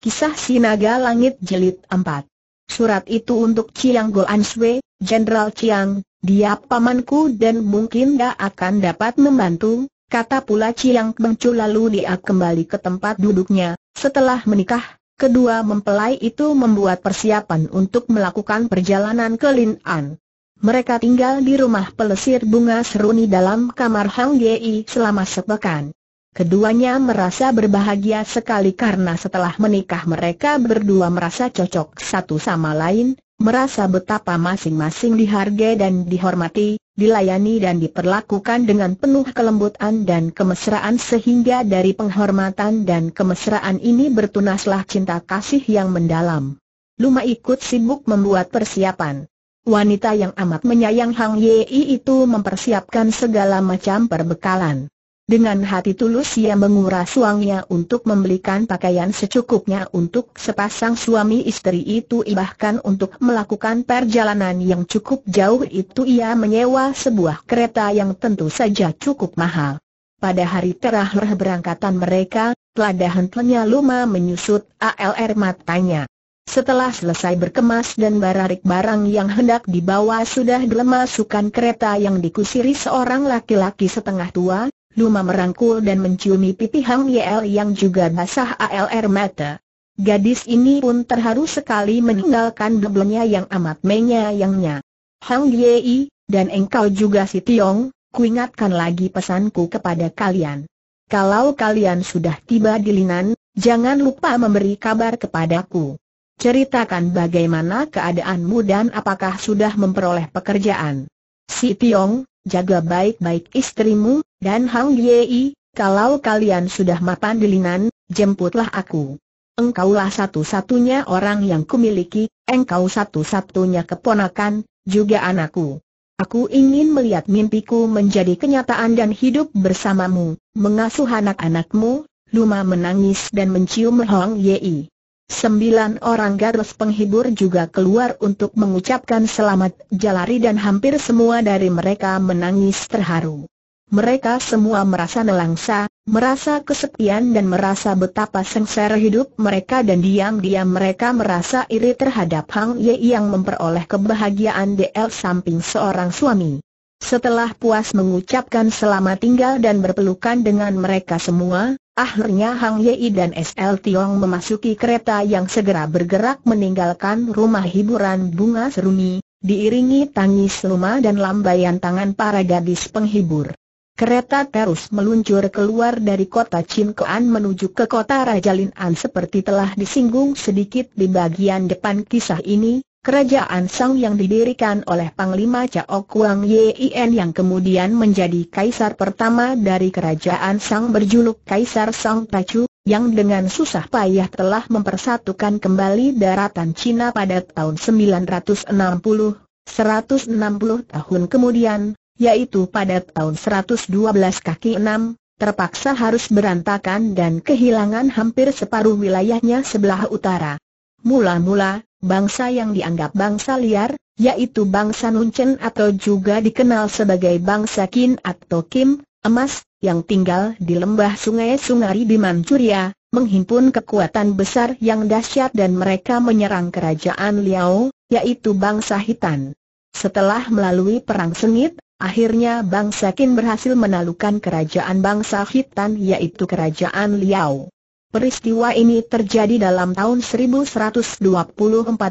Kisah Sinaga Langit Jelit 4 Surat itu untuk Chiang Goan Sui, Jenderal Chiang, dia pamanku dan mungkin dia akan dapat membantu, kata pula Chiang Bengcu lalu dia kembali ke tempat duduknya, setelah menikah, kedua mempelai itu membuat persiapan untuk melakukan perjalanan ke Lin An. Mereka tinggal di rumah pelesir bunga seruni dalam kamar Hang Yei selama sepekan. Keduanya merasa berbahagia sekali karena setelah menikah mereka berdua merasa cocok satu sama lain, merasa betapa masing-masing dihargai dan dihormati, dilayani dan diperlakukan dengan penuh kelembutan dan kemesraan sehingga dari penghormatan dan kemesraan ini bertunaslah cinta kasih yang mendalam. Luma ikut sibuk membuat persiapan. Wanita yang amat menyayang Hang Yei itu mempersiapkan segala macam perbekalan. Dengan hati tulus ia menguras uangnya untuk membelikan pakaian secukupnya untuk sepasang suami istri itu bahkan untuk melakukan perjalanan yang cukup jauh itu ia menyewa sebuah kereta yang tentu saja cukup mahal. Pada hari terakhir berangkatan mereka, teladahan Luma menyusut ALR matanya. Setelah selesai berkemas dan bararik barang yang hendak dibawa sudah dilemasukan kereta yang dikusiri seorang laki-laki setengah tua, Luma merangkul dan menciumi pipi Hang Yel yang juga basah ALR mata. Gadis ini pun terharu sekali meninggalkan debelnya yang amat menyayangnya. Hang Yei, dan engkau juga si Tiong, kuingatkan lagi pesanku kepada kalian. Kalau kalian sudah tiba di Linan, jangan lupa memberi kabar kepadaku. Ceritakan bagaimana keadaanmu dan apakah sudah memperoleh pekerjaan. Si Tiong, jaga baik-baik istrimu, dan Hang Yei, kalau kalian sudah mapan di jemputlah aku. Engkaulah satu-satunya orang yang kumiliki, engkau satu-satunya keponakan, juga anakku. Aku ingin melihat mimpiku menjadi kenyataan dan hidup bersamamu, mengasuh anak-anakmu, Luma menangis dan mencium Hong Yei. Sembilan orang gadis penghibur juga keluar untuk mengucapkan selamat jalari dan hampir semua dari mereka menangis terharu. Mereka semua merasa nelangsa, merasa kesepian dan merasa betapa sengsara hidup mereka dan diam-diam mereka merasa iri terhadap Hang Ye yang memperoleh kebahagiaan DL samping seorang suami. Setelah puas mengucapkan selamat tinggal dan berpelukan dengan mereka semua, Akhirnya Hang Yei dan SL Tiong memasuki kereta yang segera bergerak meninggalkan rumah hiburan bunga seruni, diiringi tangis luma dan lambaian tangan para gadis penghibur. Kereta terus meluncur keluar dari kota Chinkoan menuju ke kota Rajalin An seperti telah disinggung sedikit di bagian depan kisah ini, Kerajaan Sang yang didirikan oleh Panglima Cao Kuang Yin yang kemudian menjadi kaisar pertama dari Kerajaan Sang berjuluk Kaisar Song Pacu, yang dengan susah payah telah mempersatukan kembali daratan Cina pada tahun 960, 160 tahun kemudian, yaitu pada tahun 112 kaki 6, terpaksa harus berantakan dan kehilangan hampir separuh wilayahnya sebelah utara. Mula-mula, bangsa yang dianggap bangsa liar, yaitu bangsa Nunchen atau juga dikenal sebagai bangsa Kin atau Kim, emas, yang tinggal di lembah sungai Sungari di Manchuria, menghimpun kekuatan besar yang dahsyat dan mereka menyerang kerajaan Liao, yaitu bangsa Hitan. Setelah melalui perang sengit, akhirnya bangsa Qin berhasil menaklukkan kerajaan bangsa Hitan yaitu kerajaan Liao. Peristiwa ini terjadi dalam tahun 1124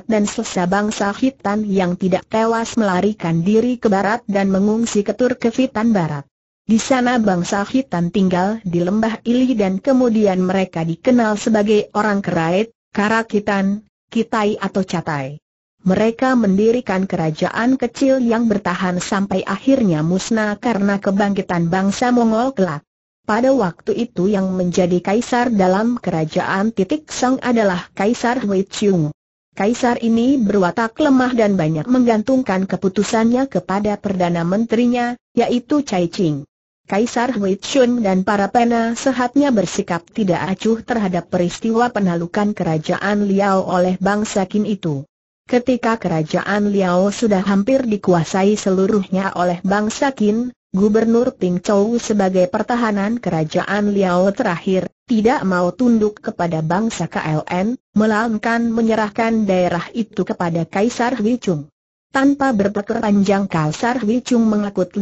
dan sesa bangsa Hitan yang tidak tewas melarikan diri ke barat dan mengungsi ke Hitan Barat. Di sana bangsa Hitan tinggal di lembah Ili dan kemudian mereka dikenal sebagai orang Kerait, Karakitan, Kitai atau Catai. Mereka mendirikan kerajaan kecil yang bertahan sampai akhirnya musnah karena kebangkitan bangsa Mongol kelak. Pada waktu itu yang menjadi kaisar dalam kerajaan titik sang adalah Kaisar Hui Chung. Kaisar ini berwatak lemah dan banyak menggantungkan keputusannya kepada Perdana Menterinya, yaitu Cai Ching. Kaisar Hui Chung dan para pena sehatnya bersikap tidak acuh terhadap peristiwa penalukan kerajaan Liao oleh bangsa Qin itu. Ketika kerajaan Liao sudah hampir dikuasai seluruhnya oleh bangsa Qin, Gubernur Ping Chou sebagai pertahanan kerajaan Liao terakhir, tidak mau tunduk kepada bangsa KLN, melainkan menyerahkan daerah itu kepada Kaisar Hui Chung. Tanpa berpikir panjang Kaisar Hui Chung mengakut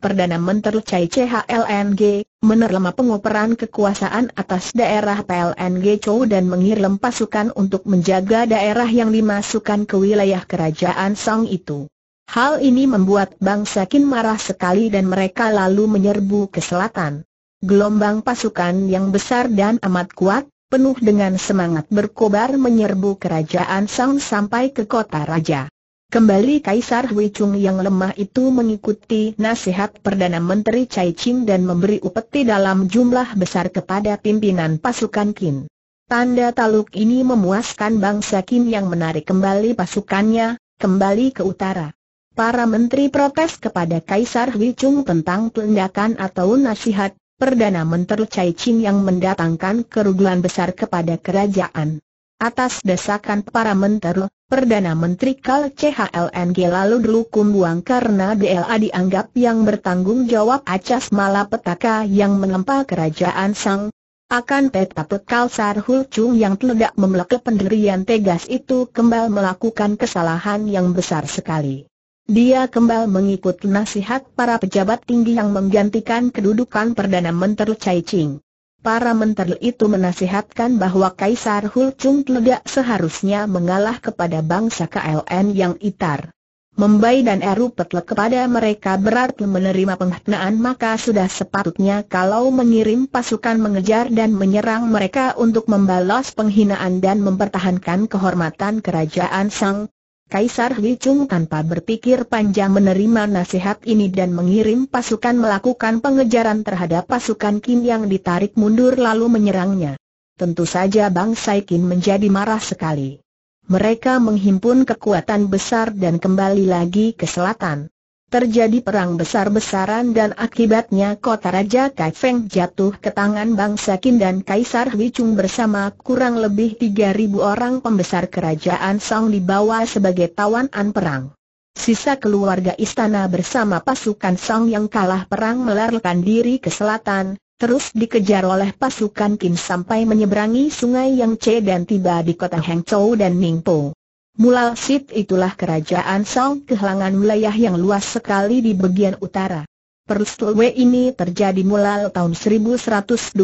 Perdana Menteri Chai CHLNG, menerima pengoperan kekuasaan atas daerah PLNG Chou dan mengirim pasukan untuk menjaga daerah yang dimasukkan ke wilayah kerajaan Song itu. Hal ini membuat bangsa Qin marah sekali dan mereka lalu menyerbu ke selatan. Gelombang pasukan yang besar dan amat kuat, penuh dengan semangat berkobar menyerbu kerajaan Sang sampai ke kota raja. Kembali Kaisar Hui Chung yang lemah itu mengikuti nasihat Perdana Menteri Cai Ching dan memberi upeti dalam jumlah besar kepada pimpinan pasukan Qin. Tanda taluk ini memuaskan bangsa Qin yang menarik kembali pasukannya, kembali ke utara. Para menteri protes kepada Kaisar Hui Chung tentang tindakan atau nasihat Perdana Menteri Chai Ching yang mendatangkan kerugian besar kepada kerajaan. Atas desakan para menteri, Perdana Menteri Kal CHLNG lalu dihukum buang karena DLA dianggap yang bertanggung jawab atas malapetaka yang menempa kerajaan Sang. Akan tetapi Kalsar Hulcung yang tidak memeluk pendirian tegas itu kembali melakukan kesalahan yang besar sekali. Dia kembali mengikut nasihat para pejabat tinggi yang menggantikan kedudukan Perdana Menteri Cai Ching. Para menteri itu menasihatkan bahwa Kaisar Hulcung tidak seharusnya mengalah kepada bangsa KLN yang itar. Membai dan Eru Petlek kepada mereka berarti menerima penghinaan maka sudah sepatutnya kalau mengirim pasukan mengejar dan menyerang mereka untuk membalas penghinaan dan mempertahankan kehormatan kerajaan Sang Kaisar Chung tanpa berpikir panjang menerima nasihat ini dan mengirim pasukan melakukan pengejaran terhadap pasukan Qin yang ditarik mundur lalu menyerangnya. Tentu saja bangsa Qin menjadi marah sekali. Mereka menghimpun kekuatan besar dan kembali lagi ke selatan. Terjadi perang besar-besaran dan akibatnya kota Raja Kaifeng jatuh ke tangan bangsa Qin dan Kaisar Huichung bersama kurang lebih 3.000 orang pembesar kerajaan Song dibawa sebagai tawanan perang. Sisa keluarga istana bersama pasukan Song yang kalah perang melarikan diri ke selatan, terus dikejar oleh pasukan Kim sampai menyeberangi sungai Yangtze dan tiba di kota Hangzhou dan Ningpo sit itulah kerajaan Song kehilangan wilayah yang luas sekali di bagian utara. Peristiwa ini terjadi mulai tahun 1126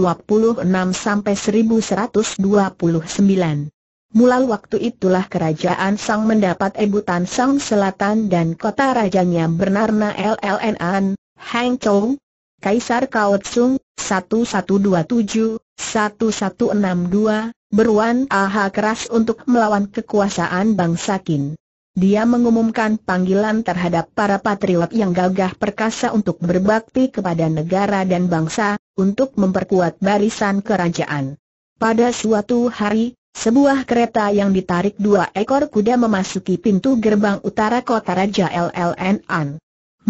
sampai 1129. Mulai waktu itulah kerajaan Sang mendapat ebutan Sang Selatan dan kota rajanya bernama LLNan, Hangzhou. Hang Kaisar Kaotsung, 1127, 1162, beruan aha keras untuk melawan kekuasaan bangsa Qin. Dia mengumumkan panggilan terhadap para patriot yang gagah perkasa untuk berbakti kepada negara dan bangsa, untuk memperkuat barisan kerajaan. Pada suatu hari, sebuah kereta yang ditarik dua ekor kuda memasuki pintu gerbang utara kota Raja LLN An.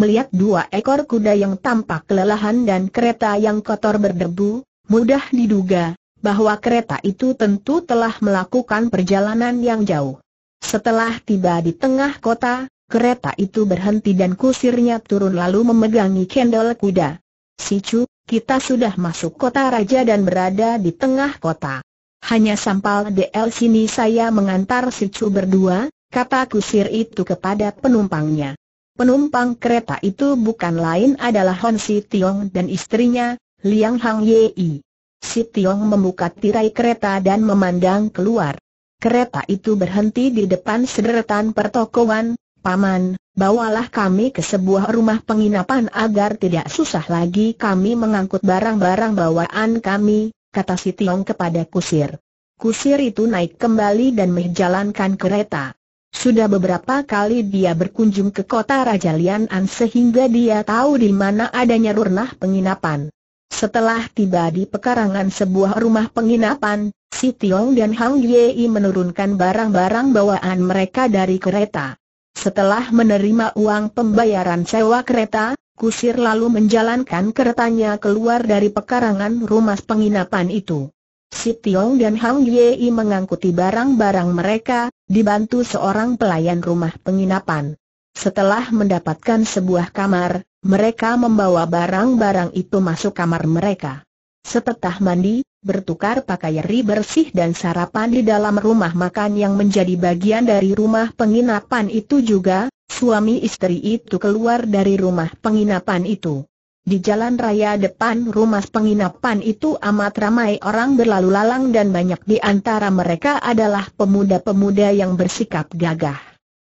Melihat dua ekor kuda yang tampak kelelahan dan kereta yang kotor berdebu, Mudah diduga, bahwa kereta itu tentu telah melakukan perjalanan yang jauh. Setelah tiba di tengah kota, kereta itu berhenti dan kusirnya turun lalu memegangi kendal kuda. Sicu, kita sudah masuk kota raja dan berada di tengah kota. Hanya sampal DL sini saya mengantar Sicu berdua, kata kusir itu kepada penumpangnya. Penumpang kereta itu bukan lain adalah Hon Si Tiong dan istrinya, Liang Hang Yei. Si Tiong membuka tirai kereta dan memandang keluar. Kereta itu berhenti di depan sederetan pertokoan, Paman, bawalah kami ke sebuah rumah penginapan agar tidak susah lagi kami mengangkut barang-barang bawaan kami, kata si Tiong kepada kusir. Kusir itu naik kembali dan menjalankan kereta. Sudah beberapa kali dia berkunjung ke kota Raja Lianan sehingga dia tahu di mana adanya runah penginapan. Setelah tiba di pekarangan sebuah rumah penginapan, Si Tiong dan Hang Yei menurunkan barang-barang bawaan mereka dari kereta. Setelah menerima uang pembayaran sewa kereta, Kusir lalu menjalankan keretanya keluar dari pekarangan rumah penginapan itu. Si Tiong dan Hang Yei mengangkuti barang-barang mereka, dibantu seorang pelayan rumah penginapan. Setelah mendapatkan sebuah kamar, mereka membawa barang-barang itu masuk kamar mereka. Setelah mandi, bertukar pakaian bersih dan sarapan di dalam rumah makan yang menjadi bagian dari rumah penginapan itu juga, suami istri itu keluar dari rumah penginapan itu. Di jalan raya depan rumah penginapan itu amat ramai orang berlalu lalang dan banyak di antara mereka adalah pemuda-pemuda yang bersikap gagah.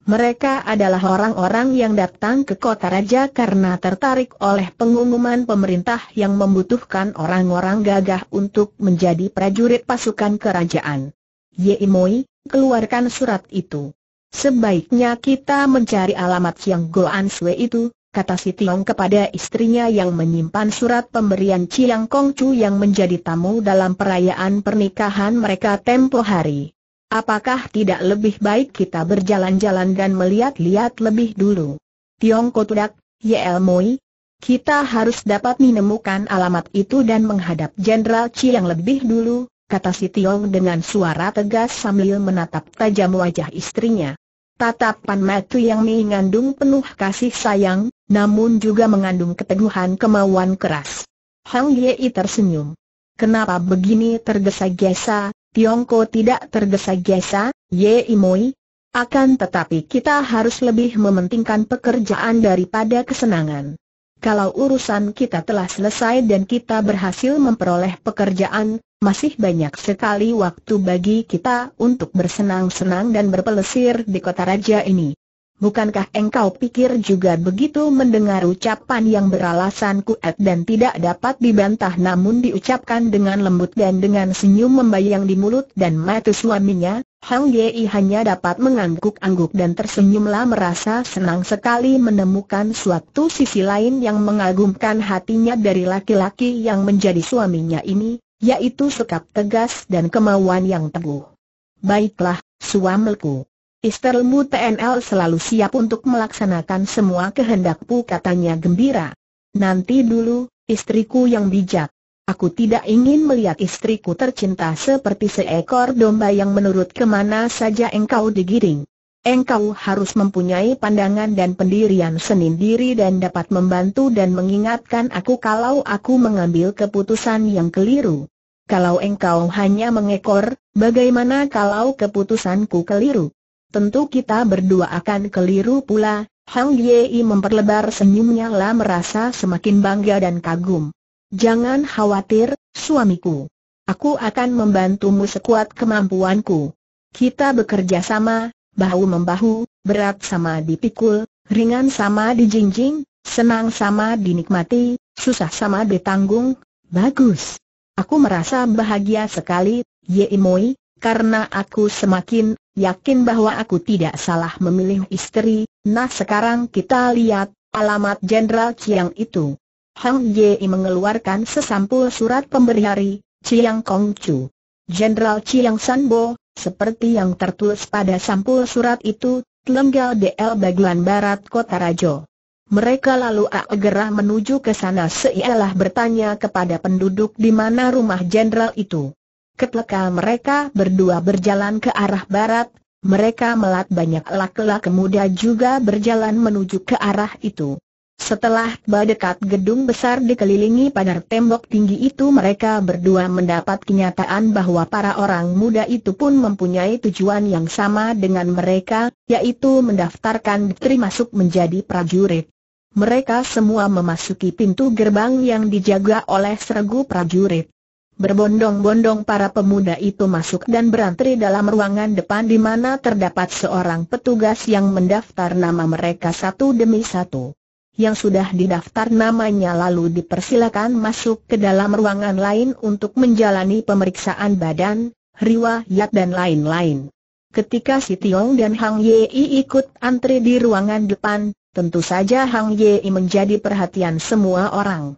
Mereka adalah orang-orang yang datang ke kota raja karena tertarik oleh pengumuman pemerintah yang membutuhkan orang-orang gagah untuk menjadi prajurit pasukan kerajaan. Yeimoi, keluarkan surat itu. Sebaiknya kita mencari alamat yang Goan Sue itu, kata si Tiong kepada istrinya yang menyimpan surat pemberian Chiang Kong Chu yang menjadi tamu dalam perayaan pernikahan mereka tempo hari. Apakah tidak lebih baik kita berjalan-jalan dan melihat-lihat lebih dulu? Tiong Kotudak, Yel Moi, kita harus dapat menemukan alamat itu dan menghadap Jenderal Chi yang lebih dulu, kata si Tiong dengan suara tegas sambil menatap tajam wajah istrinya. Tatapan mata yang mengandung penuh kasih sayang, namun juga mengandung keteguhan kemauan keras. Hang Yei tersenyum. Kenapa begini tergesa-gesa, Tiongko tidak tergesa-gesa, Ye Imoi. Akan tetapi kita harus lebih mementingkan pekerjaan daripada kesenangan. Kalau urusan kita telah selesai dan kita berhasil memperoleh pekerjaan, masih banyak sekali waktu bagi kita untuk bersenang-senang dan berpelesir di kota raja ini bukankah engkau pikir juga begitu mendengar ucapan yang beralasan kuat dan tidak dapat dibantah namun diucapkan dengan lembut dan dengan senyum membayang di mulut dan mata suaminya, Hang Yei hanya dapat mengangguk-angguk dan tersenyumlah merasa senang sekali menemukan suatu sisi lain yang mengagumkan hatinya dari laki-laki yang menjadi suaminya ini, yaitu sikap tegas dan kemauan yang teguh. Baiklah, suamiku. Istermu TNL selalu siap untuk melaksanakan semua kehendakku, katanya gembira. Nanti dulu, istriku yang bijak. Aku tidak ingin melihat istriku tercinta seperti seekor domba yang menurut kemana saja engkau digiring. Engkau harus mempunyai pandangan dan pendirian sendiri dan dapat membantu dan mengingatkan aku kalau aku mengambil keputusan yang keliru. Kalau engkau hanya mengekor, bagaimana kalau keputusanku keliru? tentu kita berdua akan keliru pula. Hang Yei memperlebar senyumnya lah merasa semakin bangga dan kagum. Jangan khawatir, suamiku. Aku akan membantumu sekuat kemampuanku. Kita bekerja sama, bahu membahu, berat sama dipikul, ringan sama dijinjing, senang sama dinikmati, susah sama ditanggung. Bagus. Aku merasa bahagia sekali, Yei Moi, karena aku semakin yakin bahwa aku tidak salah memilih istri, nah sekarang kita lihat alamat Jenderal Chiang itu. Hang Yei mengeluarkan sesampul surat pemberi hari, Chiang Kong Chu. Jenderal Chiang Sanbo, seperti yang tertulis pada sampul surat itu, Tlenggal DL Bagian Barat Kota Rajo. Mereka lalu agerah menuju ke sana seialah bertanya kepada penduduk di mana rumah jenderal itu. Ketika mereka berdua berjalan ke arah barat, mereka melat banyak laki-laki muda juga berjalan menuju ke arah itu. Setelah berdekat gedung besar dikelilingi pagar tembok tinggi itu mereka berdua mendapat kenyataan bahwa para orang muda itu pun mempunyai tujuan yang sama dengan mereka, yaitu mendaftarkan diri masuk menjadi prajurit. Mereka semua memasuki pintu gerbang yang dijaga oleh seregu prajurit. Berbondong-bondong para pemuda itu masuk dan berantri dalam ruangan depan di mana terdapat seorang petugas yang mendaftar nama mereka satu demi satu. Yang sudah didaftar namanya lalu dipersilakan masuk ke dalam ruangan lain untuk menjalani pemeriksaan badan, riwayat dan lain-lain. Ketika si Tiong dan Hang Yei ikut antri di ruangan depan, tentu saja Hang Yei menjadi perhatian semua orang.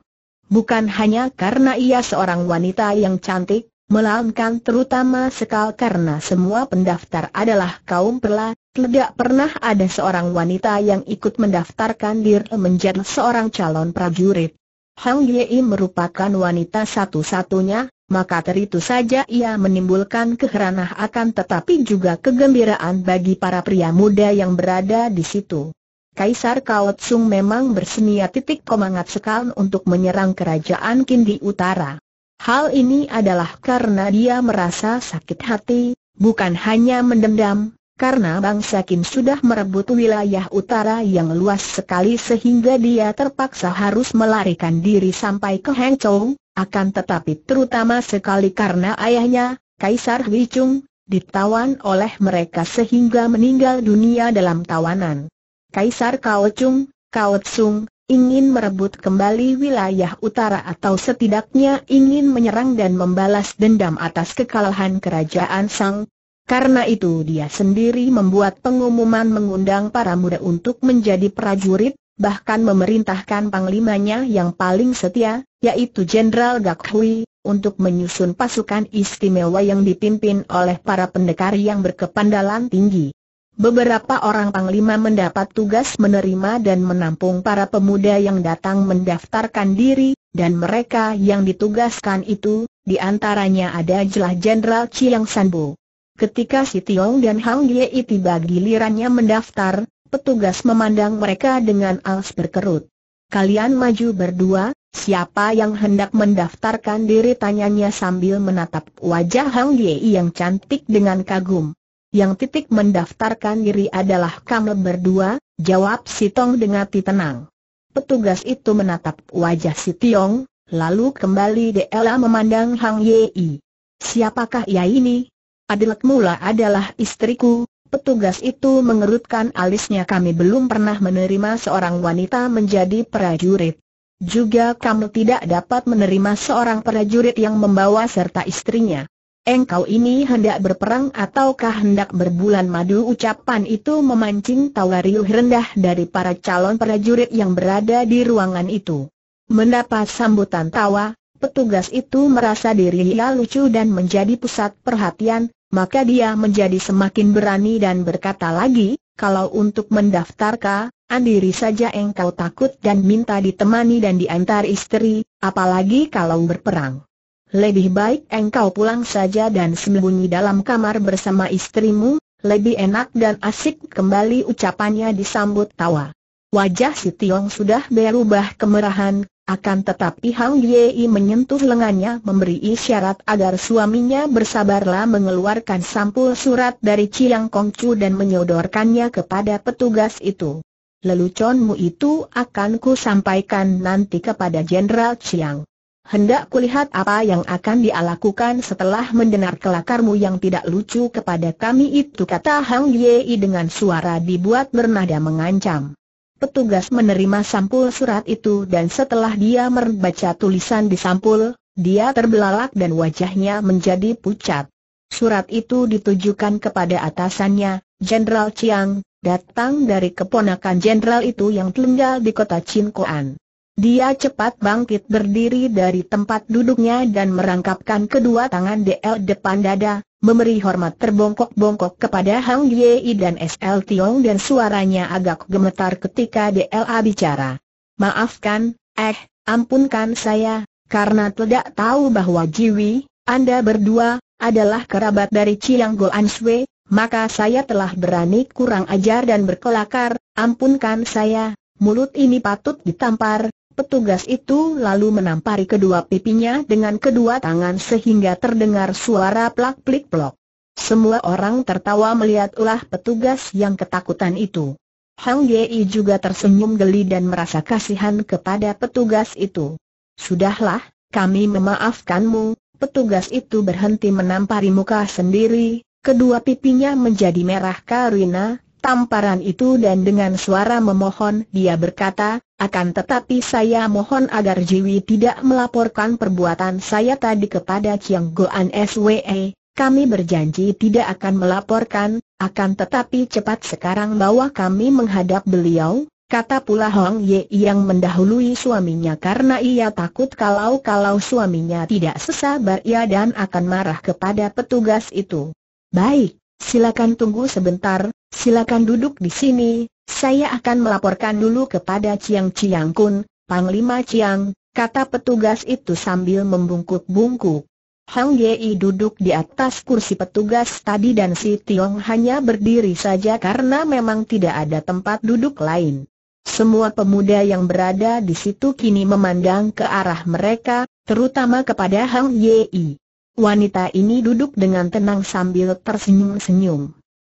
Bukan hanya karena ia seorang wanita yang cantik, melainkan terutama sekal karena semua pendaftar adalah kaum perla, tidak pernah ada seorang wanita yang ikut mendaftarkan diri menjadi seorang calon prajurit. Hang Yei merupakan wanita satu-satunya, maka teritu saja ia menimbulkan keheranan akan tetapi juga kegembiraan bagi para pria muda yang berada di situ. Kaisar Kao Tsung memang berseniat titik komangat sekali untuk menyerang kerajaan Qin di Utara. Hal ini adalah karena dia merasa sakit hati, bukan hanya mendendam, karena bangsa Qin sudah merebut wilayah utara yang luas sekali sehingga dia terpaksa harus melarikan diri sampai ke Hangzhou, akan tetapi terutama sekali karena ayahnya, Kaisar Hui Chung, ditawan oleh mereka sehingga meninggal dunia dalam tawanan. Kaisar Kao Chung, Kao Tsung, ingin merebut kembali wilayah utara atau setidaknya ingin menyerang dan membalas dendam atas kekalahan kerajaan Sang. Karena itu dia sendiri membuat pengumuman mengundang para muda untuk menjadi prajurit, bahkan memerintahkan panglimanya yang paling setia, yaitu Jenderal Gak Hui, untuk menyusun pasukan istimewa yang dipimpin oleh para pendekar yang berkepandalan tinggi. Beberapa orang panglima mendapat tugas menerima dan menampung para pemuda yang datang mendaftarkan diri, dan mereka yang ditugaskan itu, di antaranya ada jelah Jenderal Chiang Sanbo. Ketika si Tiong dan Hang Ye tiba gilirannya mendaftar, petugas memandang mereka dengan alis berkerut. Kalian maju berdua, siapa yang hendak mendaftarkan diri tanyanya sambil menatap wajah Hang Ye yang cantik dengan kagum yang titik mendaftarkan diri adalah kamu berdua, jawab si Tong dengan tenang. Petugas itu menatap wajah si Tiong, lalu kembali Dela memandang Hang Yei. Siapakah ia ini? Adilat mula adalah istriku, Petugas itu mengerutkan alisnya kami belum pernah menerima seorang wanita menjadi prajurit. Juga kamu tidak dapat menerima seorang prajurit yang membawa serta istrinya. Engkau ini hendak berperang ataukah hendak berbulan madu ucapan itu memancing tawa riuh rendah dari para calon prajurit yang berada di ruangan itu. Mendapat sambutan tawa, petugas itu merasa diri dirinya lucu dan menjadi pusat perhatian, maka dia menjadi semakin berani dan berkata lagi, kalau untuk mendaftarkah, andiri saja engkau takut dan minta ditemani dan diantar istri, apalagi kalau berperang. Lebih baik engkau pulang saja dan sembunyi dalam kamar bersama istrimu, lebih enak dan asik kembali ucapannya disambut tawa. Wajah si Tiong sudah berubah kemerahan, akan tetapi Hang Yei menyentuh lengannya memberi isyarat agar suaminya bersabarlah mengeluarkan sampul surat dari Chiang Kongcu dan menyodorkannya kepada petugas itu. Leluconmu itu akan ku sampaikan nanti kepada Jenderal Chiang. Hendak kulihat apa yang akan dia setelah mendengar kelakarmu yang tidak lucu kepada kami itu kata Hang Yei dengan suara dibuat bernada mengancam. Petugas menerima sampul surat itu dan setelah dia membaca tulisan di sampul, dia terbelalak dan wajahnya menjadi pucat. Surat itu ditujukan kepada atasannya, Jenderal Chiang, datang dari keponakan jenderal itu yang tinggal di kota Chinkoan. Dia cepat bangkit berdiri dari tempat duduknya dan merangkapkan kedua tangan DL depan dada, memberi hormat terbongkok-bongkok kepada Hang Yei dan SL Tiong dan suaranya agak gemetar ketika DLA bicara. Maafkan, eh, ampunkan saya, karena tidak tahu bahwa Jiwi, Anda berdua, adalah kerabat dari Chiang Goan Sui, maka saya telah berani kurang ajar dan berkelakar, ampunkan saya, mulut ini patut ditampar, Petugas itu lalu menampari kedua pipinya dengan kedua tangan sehingga terdengar suara plak-plik-plok. Semua orang tertawa melihat ulah petugas yang ketakutan itu. Hang Yei juga tersenyum geli dan merasa kasihan kepada petugas itu. Sudahlah, kami memaafkanmu, petugas itu berhenti menampari muka sendiri, kedua pipinya menjadi merah karina, tamparan itu dan dengan suara memohon dia berkata, akan tetapi saya mohon agar Jiwi tidak melaporkan perbuatan saya tadi kepada Chiang Goan SWE. Kami berjanji tidak akan melaporkan, akan tetapi cepat sekarang bawa kami menghadap beliau, kata pula Hong Ye yang mendahului suaminya karena ia takut kalau-kalau suaminya tidak sesabar ia dan akan marah kepada petugas itu. Baik, silakan tunggu sebentar, Silakan duduk di sini, saya akan melaporkan dulu kepada Chiang Chiang Kun, Panglima Chiang, kata petugas itu sambil membungkuk-bungkuk. Hang Yei duduk di atas kursi petugas tadi dan si Tiong hanya berdiri saja karena memang tidak ada tempat duduk lain. Semua pemuda yang berada di situ kini memandang ke arah mereka, terutama kepada Hang Yei. Wanita ini duduk dengan tenang sambil tersenyum-senyum.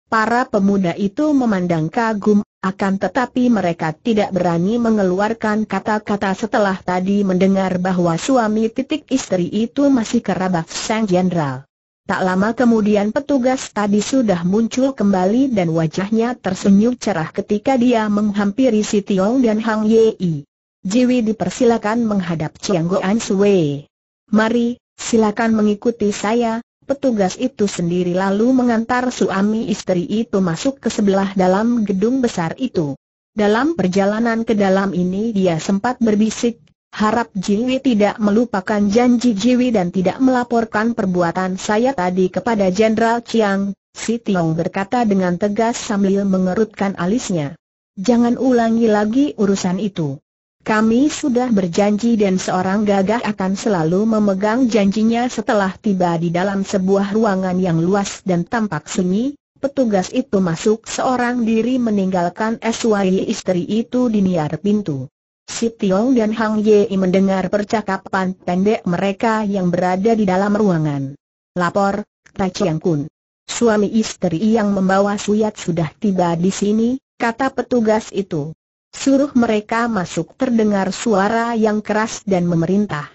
Para pemuda itu memandang kagum, akan tetapi mereka tidak berani mengeluarkan kata-kata setelah tadi mendengar bahwa suami titik istri itu masih kerabat sang jenderal. Tak lama kemudian petugas tadi sudah muncul kembali dan wajahnya tersenyum cerah ketika dia menghampiri si Tiong dan Hang Yei. Jiwi dipersilakan menghadap Chiang Goan Sui. Mari, silakan mengikuti saya, Petugas itu sendiri lalu mengantar suami istri itu masuk ke sebelah dalam gedung besar itu. Dalam perjalanan ke dalam ini dia sempat berbisik, harap Jiwi tidak melupakan janji Jiwi dan tidak melaporkan perbuatan saya tadi kepada Jenderal Chiang, si Tiong berkata dengan tegas sambil mengerutkan alisnya. Jangan ulangi lagi urusan itu. Kami sudah berjanji dan seorang gagah akan selalu memegang janjinya setelah tiba di dalam sebuah ruangan yang luas dan tampak sunyi, petugas itu masuk seorang diri meninggalkan SY istri itu di niar pintu. Si Tiong dan Hang Yei mendengar percakapan pendek mereka yang berada di dalam ruangan. Lapor, Tai Chiang Kun. Suami istri yang membawa suyat sudah tiba di sini, kata petugas itu suruh mereka masuk terdengar suara yang keras dan memerintah.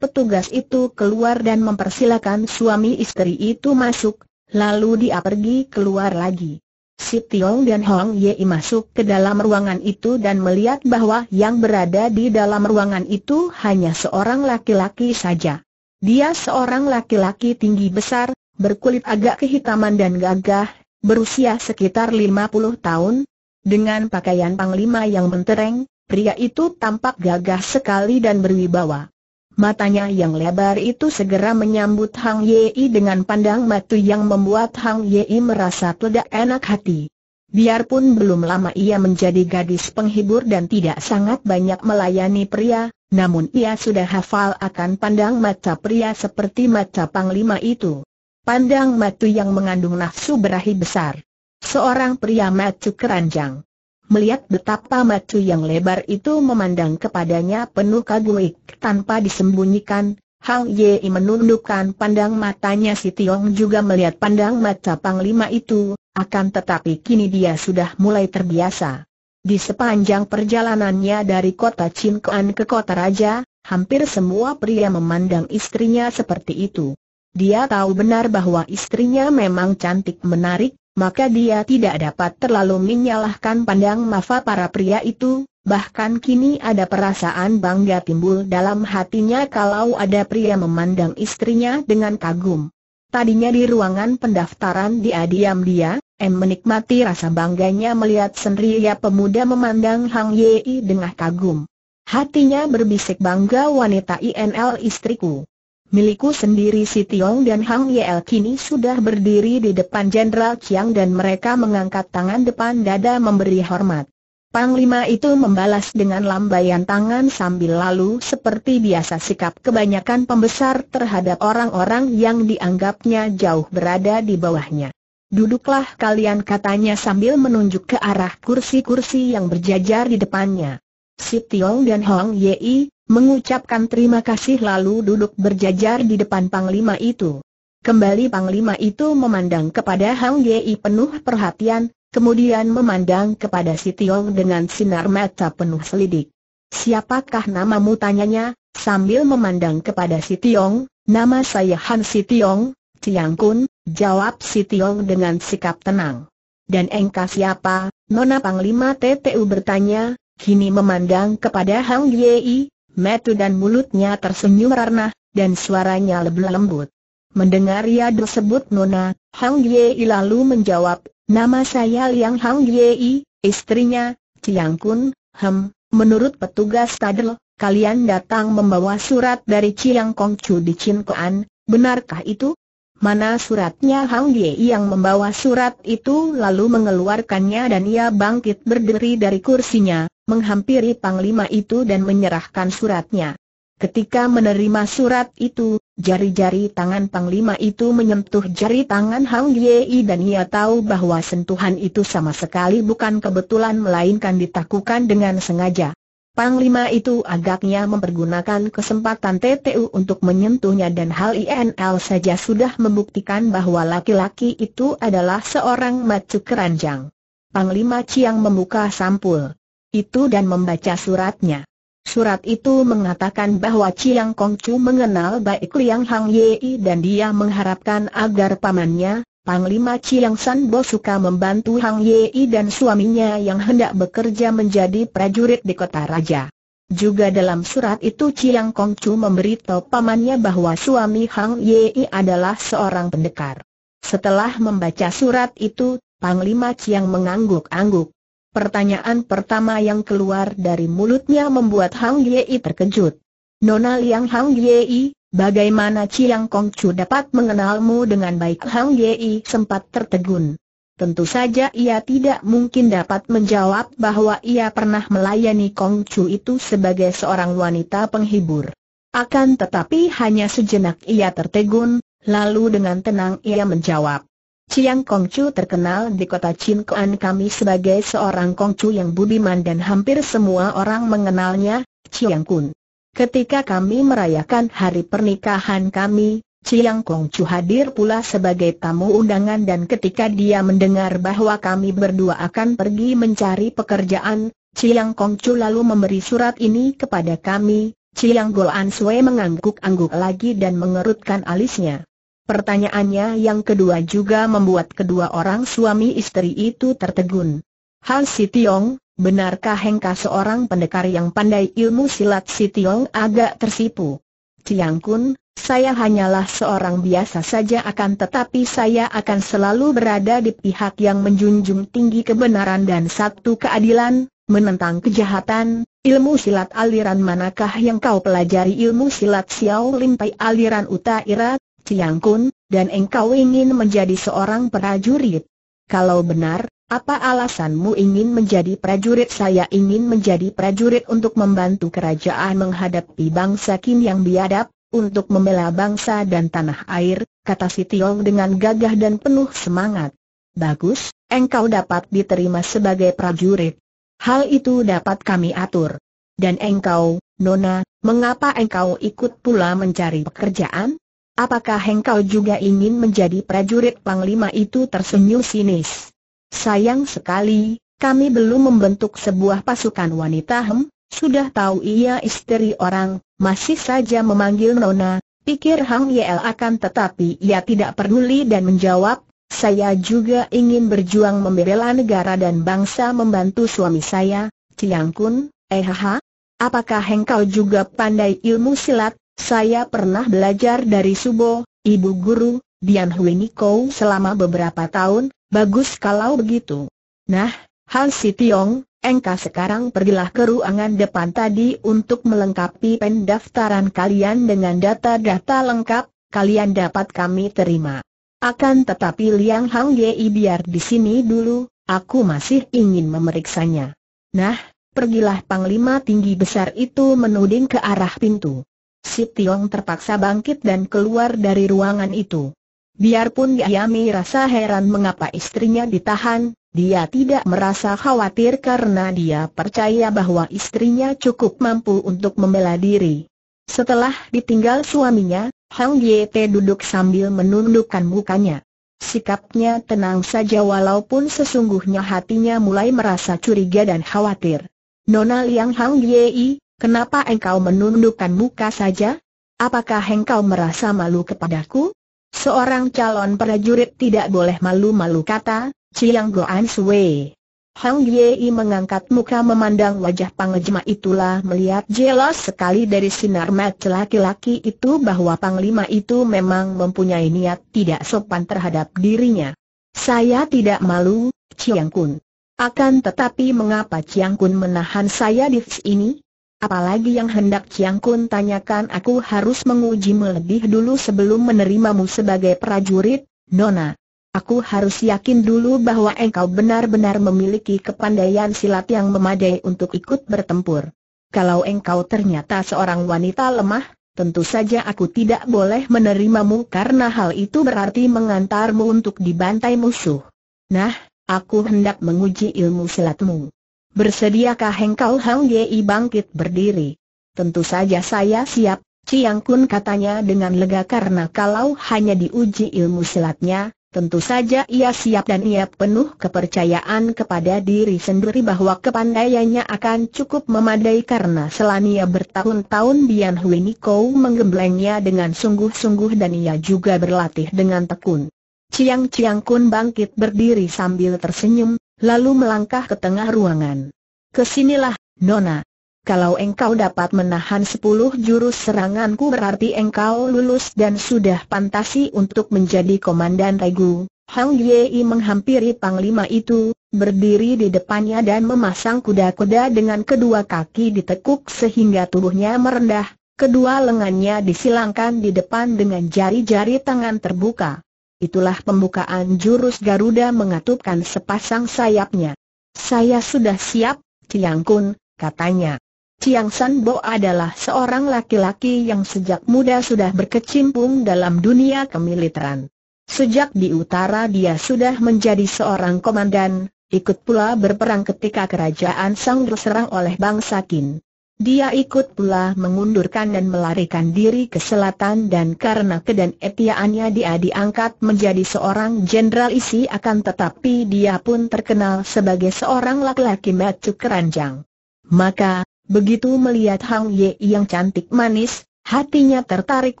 Petugas itu keluar dan mempersilakan suami istri itu masuk, lalu dia pergi keluar lagi. Si Tiong dan Hong Ye masuk ke dalam ruangan itu dan melihat bahwa yang berada di dalam ruangan itu hanya seorang laki-laki saja. Dia seorang laki-laki tinggi besar, berkulit agak kehitaman dan gagah, berusia sekitar 50 tahun, dengan pakaian panglima yang mentereng, pria itu tampak gagah sekali dan berwibawa. Matanya yang lebar itu segera menyambut Hang Yei dengan pandang mata yang membuat Hang Yei merasa tidak enak hati. Biarpun belum lama ia menjadi gadis penghibur dan tidak sangat banyak melayani pria, namun ia sudah hafal akan pandang mata pria seperti mata panglima itu. Pandang mata yang mengandung nafsu berahi besar. Seorang pria macu keranjang. Melihat betapa macu yang lebar itu memandang kepadanya penuh kagum. tanpa disembunyikan, Hang Yei menundukkan pandang matanya si Tiong juga melihat pandang mata Panglima itu, akan tetapi kini dia sudah mulai terbiasa. Di sepanjang perjalanannya dari kota Chinkoan ke kota Raja, hampir semua pria memandang istrinya seperti itu. Dia tahu benar bahwa istrinya memang cantik menarik, maka dia tidak dapat terlalu menyalahkan pandang mafa para pria itu, bahkan kini ada perasaan bangga timbul dalam hatinya kalau ada pria memandang istrinya dengan kagum. Tadinya di ruangan pendaftaran dia diam-dia, M menikmati rasa bangganya melihat sendirian pemuda memandang Hang Yei dengan kagum. Hatinya berbisik bangga wanita INL istriku. Milikku sendiri si Tiong dan Hang Yel kini sudah berdiri di depan Jenderal Chiang dan mereka mengangkat tangan depan dada memberi hormat. Panglima itu membalas dengan lambaian tangan sambil lalu seperti biasa sikap kebanyakan pembesar terhadap orang-orang yang dianggapnya jauh berada di bawahnya. Duduklah kalian katanya sambil menunjuk ke arah kursi-kursi yang berjajar di depannya. Si Tiong dan Hong Yei, Mengucapkan terima kasih lalu duduk berjajar di depan Panglima itu. Kembali Panglima itu memandang kepada Hang Gei penuh perhatian, kemudian memandang kepada si Tiong dengan sinar mata penuh selidik. Siapakah namamu tanyanya, sambil memandang kepada si Tiong, nama saya Han Si Tiong, Tiang Kun, jawab si Tiong dengan sikap tenang. Dan engkau siapa? Nona Panglima TTU bertanya, kini memandang kepada Hang Yei, metu dan mulutnya tersenyum karena, dan suaranya lebih lembut. Mendengar ia disebut Nona, Hang Yei lalu menjawab, nama saya Liang Hang Yei, istrinya, Ciang Kun, hem, menurut petugas Tadel, kalian datang membawa surat dari Ciang Chu di Chinkoan, benarkah itu? Mana suratnya Hang Ye yang membawa surat itu lalu mengeluarkannya dan ia bangkit berdiri dari kursinya, menghampiri panglima itu dan menyerahkan suratnya. Ketika menerima surat itu, jari-jari tangan panglima itu menyentuh jari tangan Hang Ye dan ia tahu bahwa sentuhan itu sama sekali bukan kebetulan melainkan ditakukan dengan sengaja. Panglima itu agaknya mempergunakan kesempatan TTU untuk menyentuhnya dan hal INL saja sudah membuktikan bahwa laki-laki itu adalah seorang macu keranjang. Panglima Chiang membuka sampul itu dan membaca suratnya. Surat itu mengatakan bahwa Chiang Kongcu mengenal baik Liang Hang Yei dan dia mengharapkan agar pamannya, Panglima Chiang San Bo suka membantu Hang Yei dan suaminya yang hendak bekerja menjadi prajurit di kota raja. Juga dalam surat itu Chiang Kong Chu memberitahu pamannya bahwa suami Hang Yei adalah seorang pendekar. Setelah membaca surat itu, Panglima Chiang mengangguk-angguk. Pertanyaan pertama yang keluar dari mulutnya membuat Hang Yei terkejut. Nona Liang Hang Yei, Bagaimana Chiang Kong Chu dapat mengenalmu dengan baik Hang Yei sempat tertegun. Tentu saja ia tidak mungkin dapat menjawab bahwa ia pernah melayani Kong Chu itu sebagai seorang wanita penghibur. Akan tetapi hanya sejenak ia tertegun, lalu dengan tenang ia menjawab. Chiang Kong Chu terkenal di kota Kuan kami sebagai seorang Kong Chu yang budiman dan hampir semua orang mengenalnya, Chiang Kun. Ketika kami merayakan hari pernikahan kami, Chiang Kong Chu hadir pula sebagai tamu undangan dan ketika dia mendengar bahwa kami berdua akan pergi mencari pekerjaan, Chiang Kong Chu lalu memberi surat ini kepada kami, Chiang An Sui mengangguk-angguk lagi dan mengerutkan alisnya. Pertanyaannya yang kedua juga membuat kedua orang suami istri itu tertegun. Hal Si Tiong, Benarkah Hengka seorang pendekar yang pandai ilmu silat si Tiong agak tersipu? Tiang Kun, saya hanyalah seorang biasa saja akan tetapi saya akan selalu berada di pihak yang menjunjung tinggi kebenaran dan satu keadilan, menentang kejahatan, ilmu silat aliran manakah yang kau pelajari ilmu silat Xiao Lim aliran Utaira, Tiang Kun, dan engkau ingin menjadi seorang prajurit? Kalau benar, apa alasanmu ingin menjadi prajurit? Saya ingin menjadi prajurit untuk membantu kerajaan menghadapi bangsa Kim yang biadab, untuk membela bangsa dan tanah air, kata si Tiong dengan gagah dan penuh semangat. Bagus, engkau dapat diterima sebagai prajurit. Hal itu dapat kami atur. Dan engkau, Nona, mengapa engkau ikut pula mencari pekerjaan? Apakah engkau juga ingin menjadi prajurit panglima itu tersenyum sinis? Sayang sekali, kami belum membentuk sebuah pasukan wanita hem, sudah tahu ia istri orang, masih saja memanggil Nona, pikir Hang Yel akan tetapi ia tidak peduli dan menjawab, saya juga ingin berjuang membela negara dan bangsa membantu suami saya, Ciang Kun, eh ha, apakah engkau juga pandai ilmu silat, saya pernah belajar dari Subo, ibu guru, Dian Hui Nikou selama beberapa tahun, Bagus kalau begitu. Nah, Han Si Tiong, engkau sekarang pergilah ke ruangan depan tadi untuk melengkapi pendaftaran kalian dengan data-data lengkap, kalian dapat kami terima. Akan tetapi Liang Hang Yei biar di sini dulu, aku masih ingin memeriksanya. Nah, pergilah panglima tinggi besar itu menuding ke arah pintu. Si Tiong terpaksa bangkit dan keluar dari ruangan itu. Biarpun Yami rasa heran mengapa istrinya ditahan, dia tidak merasa khawatir karena dia percaya bahwa istrinya cukup mampu untuk membela diri. Setelah ditinggal suaminya, Hang Ye Yete duduk sambil menundukkan mukanya. Sikapnya tenang saja walaupun sesungguhnya hatinya mulai merasa curiga dan khawatir. Nona Liang Hang Yei, kenapa engkau menundukkan muka saja? Apakah engkau merasa malu kepadaku? Seorang calon prajurit tidak boleh malu-malu kata, Chiang Goan Sui. Hang Yei mengangkat muka memandang wajah panglima itulah melihat jelas sekali dari sinar mata laki-laki itu bahwa panglima itu memang mempunyai niat tidak sopan terhadap dirinya. Saya tidak malu, Chiang Kun. Akan tetapi mengapa Chiang Kun menahan saya di sini? Apalagi yang hendak Chiang Kun tanyakan aku harus menguji melebih dulu sebelum menerimamu sebagai prajurit, Nona. Aku harus yakin dulu bahwa engkau benar-benar memiliki kepandaian silat yang memadai untuk ikut bertempur. Kalau engkau ternyata seorang wanita lemah, tentu saja aku tidak boleh menerimamu karena hal itu berarti mengantarmu untuk dibantai musuh. Nah, aku hendak menguji ilmu silatmu. Bersediakah engkau Hang Yei bangkit berdiri? Tentu saja saya siap, Ciang Kun katanya dengan lega karena kalau hanya diuji ilmu silatnya, tentu saja ia siap dan ia penuh kepercayaan kepada diri sendiri bahwa kepandaiannya akan cukup memadai karena ia bertahun-tahun Bian Hui Niko menggemblengnya dengan sungguh-sungguh dan ia juga berlatih dengan tekun. Ciang Ciang Kun bangkit berdiri sambil tersenyum, lalu melangkah ke tengah ruangan. Kesinilah, Nona. Kalau engkau dapat menahan sepuluh jurus seranganku berarti engkau lulus dan sudah pantasi untuk menjadi komandan regu. Hang Yei menghampiri panglima itu, berdiri di depannya dan memasang kuda-kuda dengan kedua kaki ditekuk sehingga tubuhnya merendah, kedua lengannya disilangkan di depan dengan jari-jari tangan terbuka itulah pembukaan jurus Garuda mengatupkan sepasang sayapnya. Saya sudah siap, Ciang Kun, katanya. Ciang San Bo adalah seorang laki-laki yang sejak muda sudah berkecimpung dalam dunia kemiliteran. Sejak di utara dia sudah menjadi seorang komandan, ikut pula berperang ketika kerajaan Sang diserang oleh bangsa Qin. Dia ikut pula mengundurkan dan melarikan diri ke selatan dan karena kedan etiaannya dia diangkat menjadi seorang jenderal isi akan tetapi dia pun terkenal sebagai seorang laki-laki macu keranjang. Maka, begitu melihat Hang Ye yang cantik manis, hatinya tertarik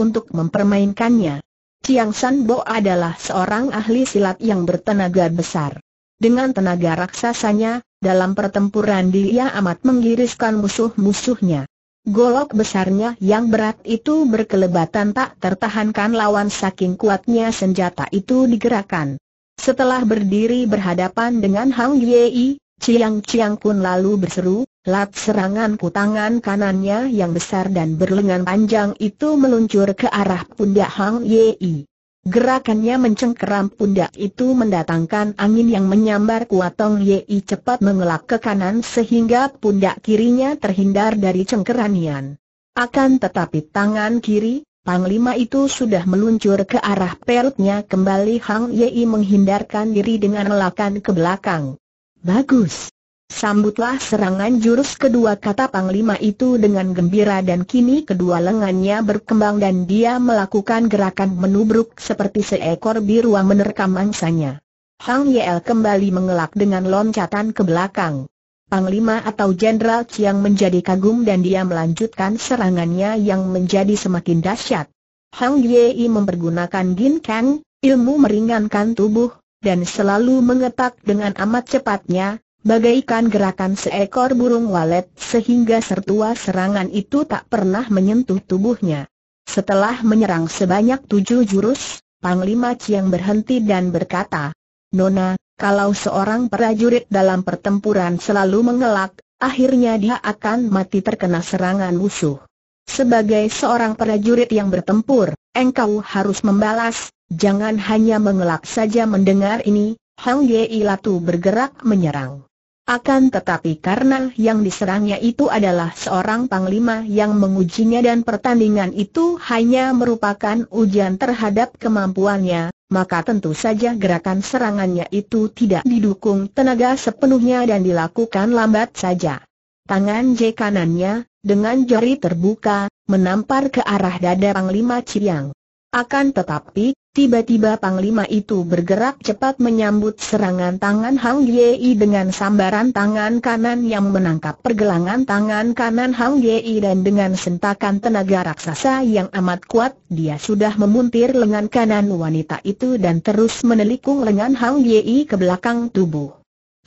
untuk mempermainkannya. Chiang San Bo adalah seorang ahli silat yang bertenaga besar. Dengan tenaga raksasanya, dalam pertempuran dia amat menggiriskan musuh-musuhnya. Golok besarnya yang berat itu berkelebatan tak tertahankan lawan saking kuatnya senjata itu digerakkan. Setelah berdiri berhadapan dengan Hang Yei, Ciang Ciang pun lalu berseru, lat serangan tangan kanannya yang besar dan berlengan panjang itu meluncur ke arah pundak Hang Yei. Gerakannya mencengkeram pundak itu mendatangkan angin yang menyambar kuatong Yei cepat mengelak ke kanan sehingga pundak kirinya terhindar dari cengkeranian. Akan tetapi tangan kiri, panglima itu sudah meluncur ke arah perutnya kembali Hang Yei menghindarkan diri dengan elakan ke belakang. Bagus, Sambutlah serangan jurus kedua kata Panglima itu dengan gembira dan kini kedua lengannya berkembang dan dia melakukan gerakan menubruk seperti seekor biruang menerkam mangsanya. Hang Yel kembali mengelak dengan loncatan ke belakang. Panglima atau Jenderal Chiang menjadi kagum dan dia melanjutkan serangannya yang menjadi semakin dahsyat. Hang Yei mempergunakan Gin Kang, ilmu meringankan tubuh, dan selalu mengetak dengan amat cepatnya, Bagaikan gerakan seekor burung walet sehingga sertua serangan itu tak pernah menyentuh tubuhnya. Setelah menyerang sebanyak tujuh jurus, Panglima Chiang berhenti dan berkata, Nona, kalau seorang prajurit dalam pertempuran selalu mengelak, akhirnya dia akan mati terkena serangan musuh. Sebagai seorang prajurit yang bertempur, engkau harus membalas, jangan hanya mengelak saja mendengar ini, Hang Yei Latu bergerak menyerang. Akan tetapi karena yang diserangnya itu adalah seorang panglima yang mengujinya dan pertandingan itu hanya merupakan ujian terhadap kemampuannya, maka tentu saja gerakan serangannya itu tidak didukung tenaga sepenuhnya dan dilakukan lambat saja. Tangan J kanannya, dengan jari terbuka, menampar ke arah dada Panglima Ciriang. Akan tetapi, tiba-tiba Panglima itu bergerak cepat menyambut serangan tangan Hang Yei dengan sambaran tangan kanan yang menangkap pergelangan tangan kanan Hang Yei dan dengan sentakan tenaga raksasa yang amat kuat, dia sudah memuntir lengan kanan wanita itu dan terus menelikung lengan Hang Yei ke belakang tubuh.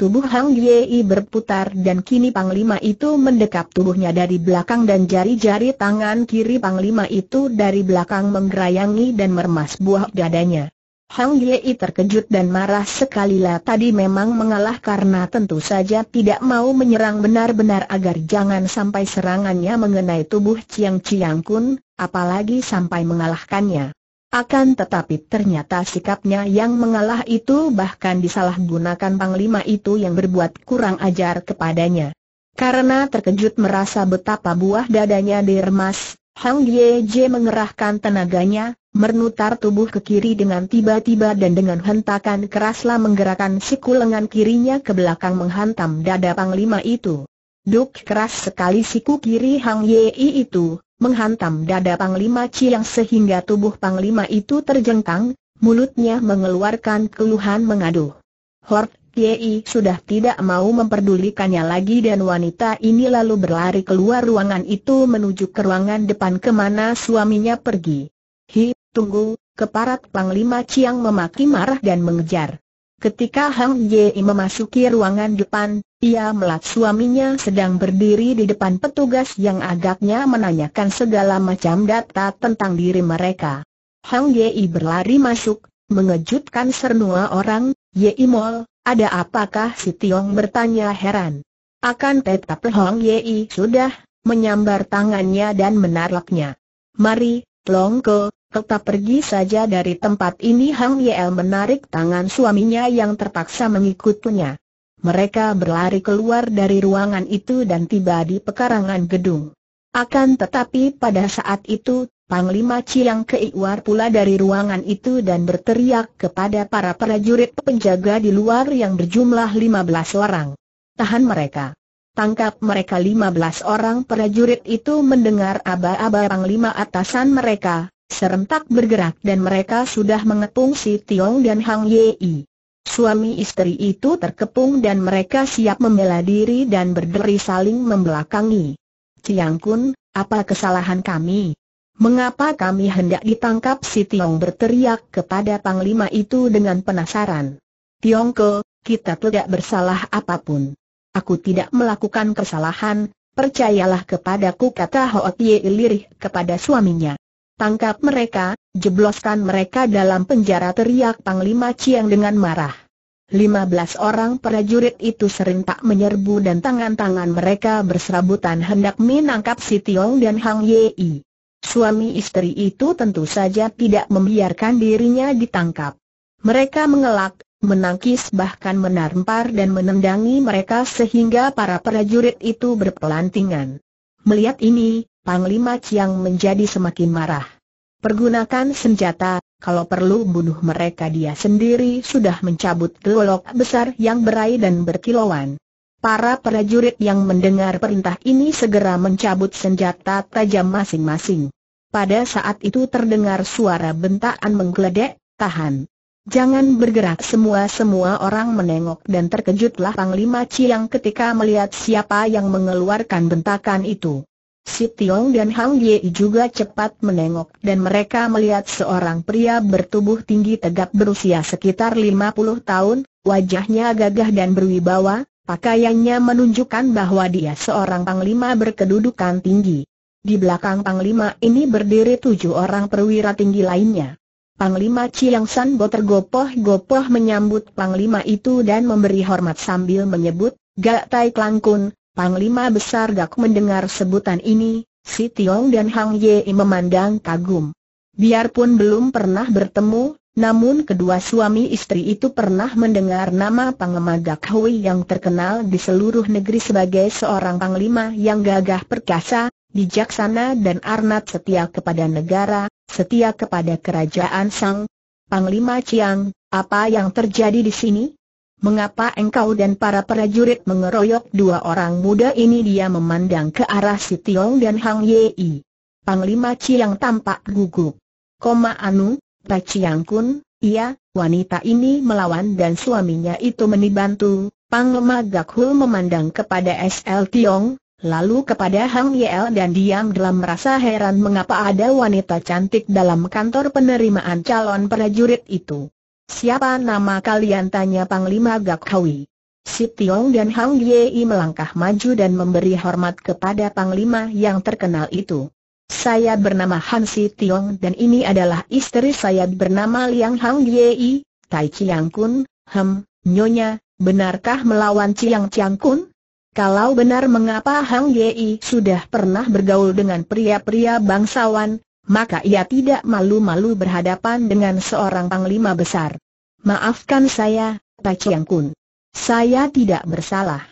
Tubuh Hang Yei berputar dan kini Panglima itu mendekap tubuhnya dari belakang dan jari-jari tangan kiri Panglima itu dari belakang menggerayangi dan meremas buah dadanya. Hang Yei terkejut dan marah sekali lah tadi memang mengalah karena tentu saja tidak mau menyerang benar-benar agar jangan sampai serangannya mengenai tubuh Chiang Chiang Kun, apalagi sampai mengalahkannya. Akan tetapi ternyata sikapnya yang mengalah itu bahkan disalahgunakan Panglima itu yang berbuat kurang ajar kepadanya. Karena terkejut merasa betapa buah dadanya diremas, Hang Ye Je mengerahkan tenaganya, mernutar tubuh ke kiri dengan tiba-tiba dan dengan hentakan keraslah menggerakkan siku lengan kirinya ke belakang menghantam dada Panglima itu. Duk keras sekali siku kiri Hang Ye I itu, menghantam dada Panglima Chiang sehingga tubuh Panglima itu terjengkang, mulutnya mengeluarkan keluhan mengadu. Hort Yei sudah tidak mau memperdulikannya lagi dan wanita ini lalu berlari keluar ruangan itu menuju ke ruangan depan kemana suaminya pergi. Hi, tunggu, keparat Panglima Chiang memaki marah dan mengejar. Ketika Hang Yei memasuki ruangan depan, ia melihat suaminya sedang berdiri di depan petugas yang agaknya menanyakan segala macam data tentang diri mereka. Hang Yei berlari masuk, mengejutkan semua orang, Yi Mol, ada apakah si Tiong bertanya heran. Akan tetap Hang Yei sudah menyambar tangannya dan menaraknya. Mari, Longko, Tetap pergi saja dari tempat ini Hang Yel menarik tangan suaminya yang terpaksa mengikutinya. Mereka berlari keluar dari ruangan itu dan tiba di pekarangan gedung. Akan tetapi pada saat itu, Panglima cilang Keiwar pula dari ruangan itu dan berteriak kepada para prajurit penjaga di luar yang berjumlah 15 orang. Tahan mereka. Tangkap mereka 15 orang prajurit itu mendengar aba-aba Panglima atasan mereka, serentak bergerak dan mereka sudah mengepung si Tiong dan Hang Yei. Suami istri itu terkepung dan mereka siap membela diri dan berderi saling membelakangi. Ciang Kun, apa kesalahan kami? Mengapa kami hendak ditangkap si Tiong berteriak kepada Panglima itu dengan penasaran. Tiong Ke, kita tidak bersalah apapun. Aku tidak melakukan kesalahan, percayalah kepadaku kata Hoat Ye lirih kepada suaminya. Tangkap mereka, jebloskan mereka dalam penjara teriak Panglima Chiang dengan marah. 15 orang prajurit itu serentak menyerbu dan tangan-tangan mereka berserabutan hendak menangkap si Tiong dan Hang Yei. Suami istri itu tentu saja tidak membiarkan dirinya ditangkap. Mereka mengelak, menangkis bahkan menampar dan menendangi mereka sehingga para prajurit itu berpelantingan. Melihat ini, Panglima Chiang menjadi semakin marah. Pergunakan senjata, kalau perlu bunuh mereka dia sendiri sudah mencabut golok besar yang berai dan berkilauan. Para prajurit yang mendengar perintah ini segera mencabut senjata tajam masing-masing. Pada saat itu terdengar suara bentakan menggeledek, tahan. Jangan bergerak semua-semua orang menengok dan terkejutlah Panglima Chiang ketika melihat siapa yang mengeluarkan bentakan itu. Si Tiong dan Hang Yei juga cepat menengok dan mereka melihat seorang pria bertubuh tinggi tegap berusia sekitar 50 tahun, wajahnya gagah dan berwibawa, pakaiannya menunjukkan bahwa dia seorang panglima berkedudukan tinggi. Di belakang panglima ini berdiri tujuh orang perwira tinggi lainnya. Panglima Chiang San Bo tergopoh-gopoh menyambut panglima itu dan memberi hormat sambil menyebut, Gak Tai Klang Kun. Panglima Besar Gak mendengar sebutan ini, si Tiong dan Hang Yei memandang kagum. Biarpun belum pernah bertemu, namun kedua suami istri itu pernah mendengar nama Panglima Gak Hui yang terkenal di seluruh negeri sebagai seorang panglima yang gagah perkasa, bijaksana dan arnat setia kepada negara, setia kepada kerajaan Sang. Panglima Chiang, apa yang terjadi di sini? Mengapa engkau dan para prajurit mengeroyok dua orang muda ini dia memandang ke arah si Tiong dan Hang Yei. Panglima Chiang tampak gugup. Koma Anu, Pak Chiang Kun, iya, wanita ini melawan dan suaminya itu menibantu. Panglima Gakhul memandang kepada SL Tiong, lalu kepada Hang Yel dan diam dalam merasa heran mengapa ada wanita cantik dalam kantor penerimaan calon prajurit itu. Siapa nama kalian tanya Panglima Gak Hawi. Si Tiong dan Hang Yei melangkah maju dan memberi hormat kepada Panglima yang terkenal itu. Saya bernama Han Si Tiong dan ini adalah istri saya bernama Liang Hang Yei, Tai Chiang Kun, Hem, Nyonya, benarkah melawan Chiang Chiang Kun? Kalau benar mengapa Hang Yei sudah pernah bergaul dengan pria-pria bangsawan, maka ia tidak malu-malu berhadapan dengan seorang panglima besar. Maafkan saya, Pak Chiang Kun. Saya tidak bersalah.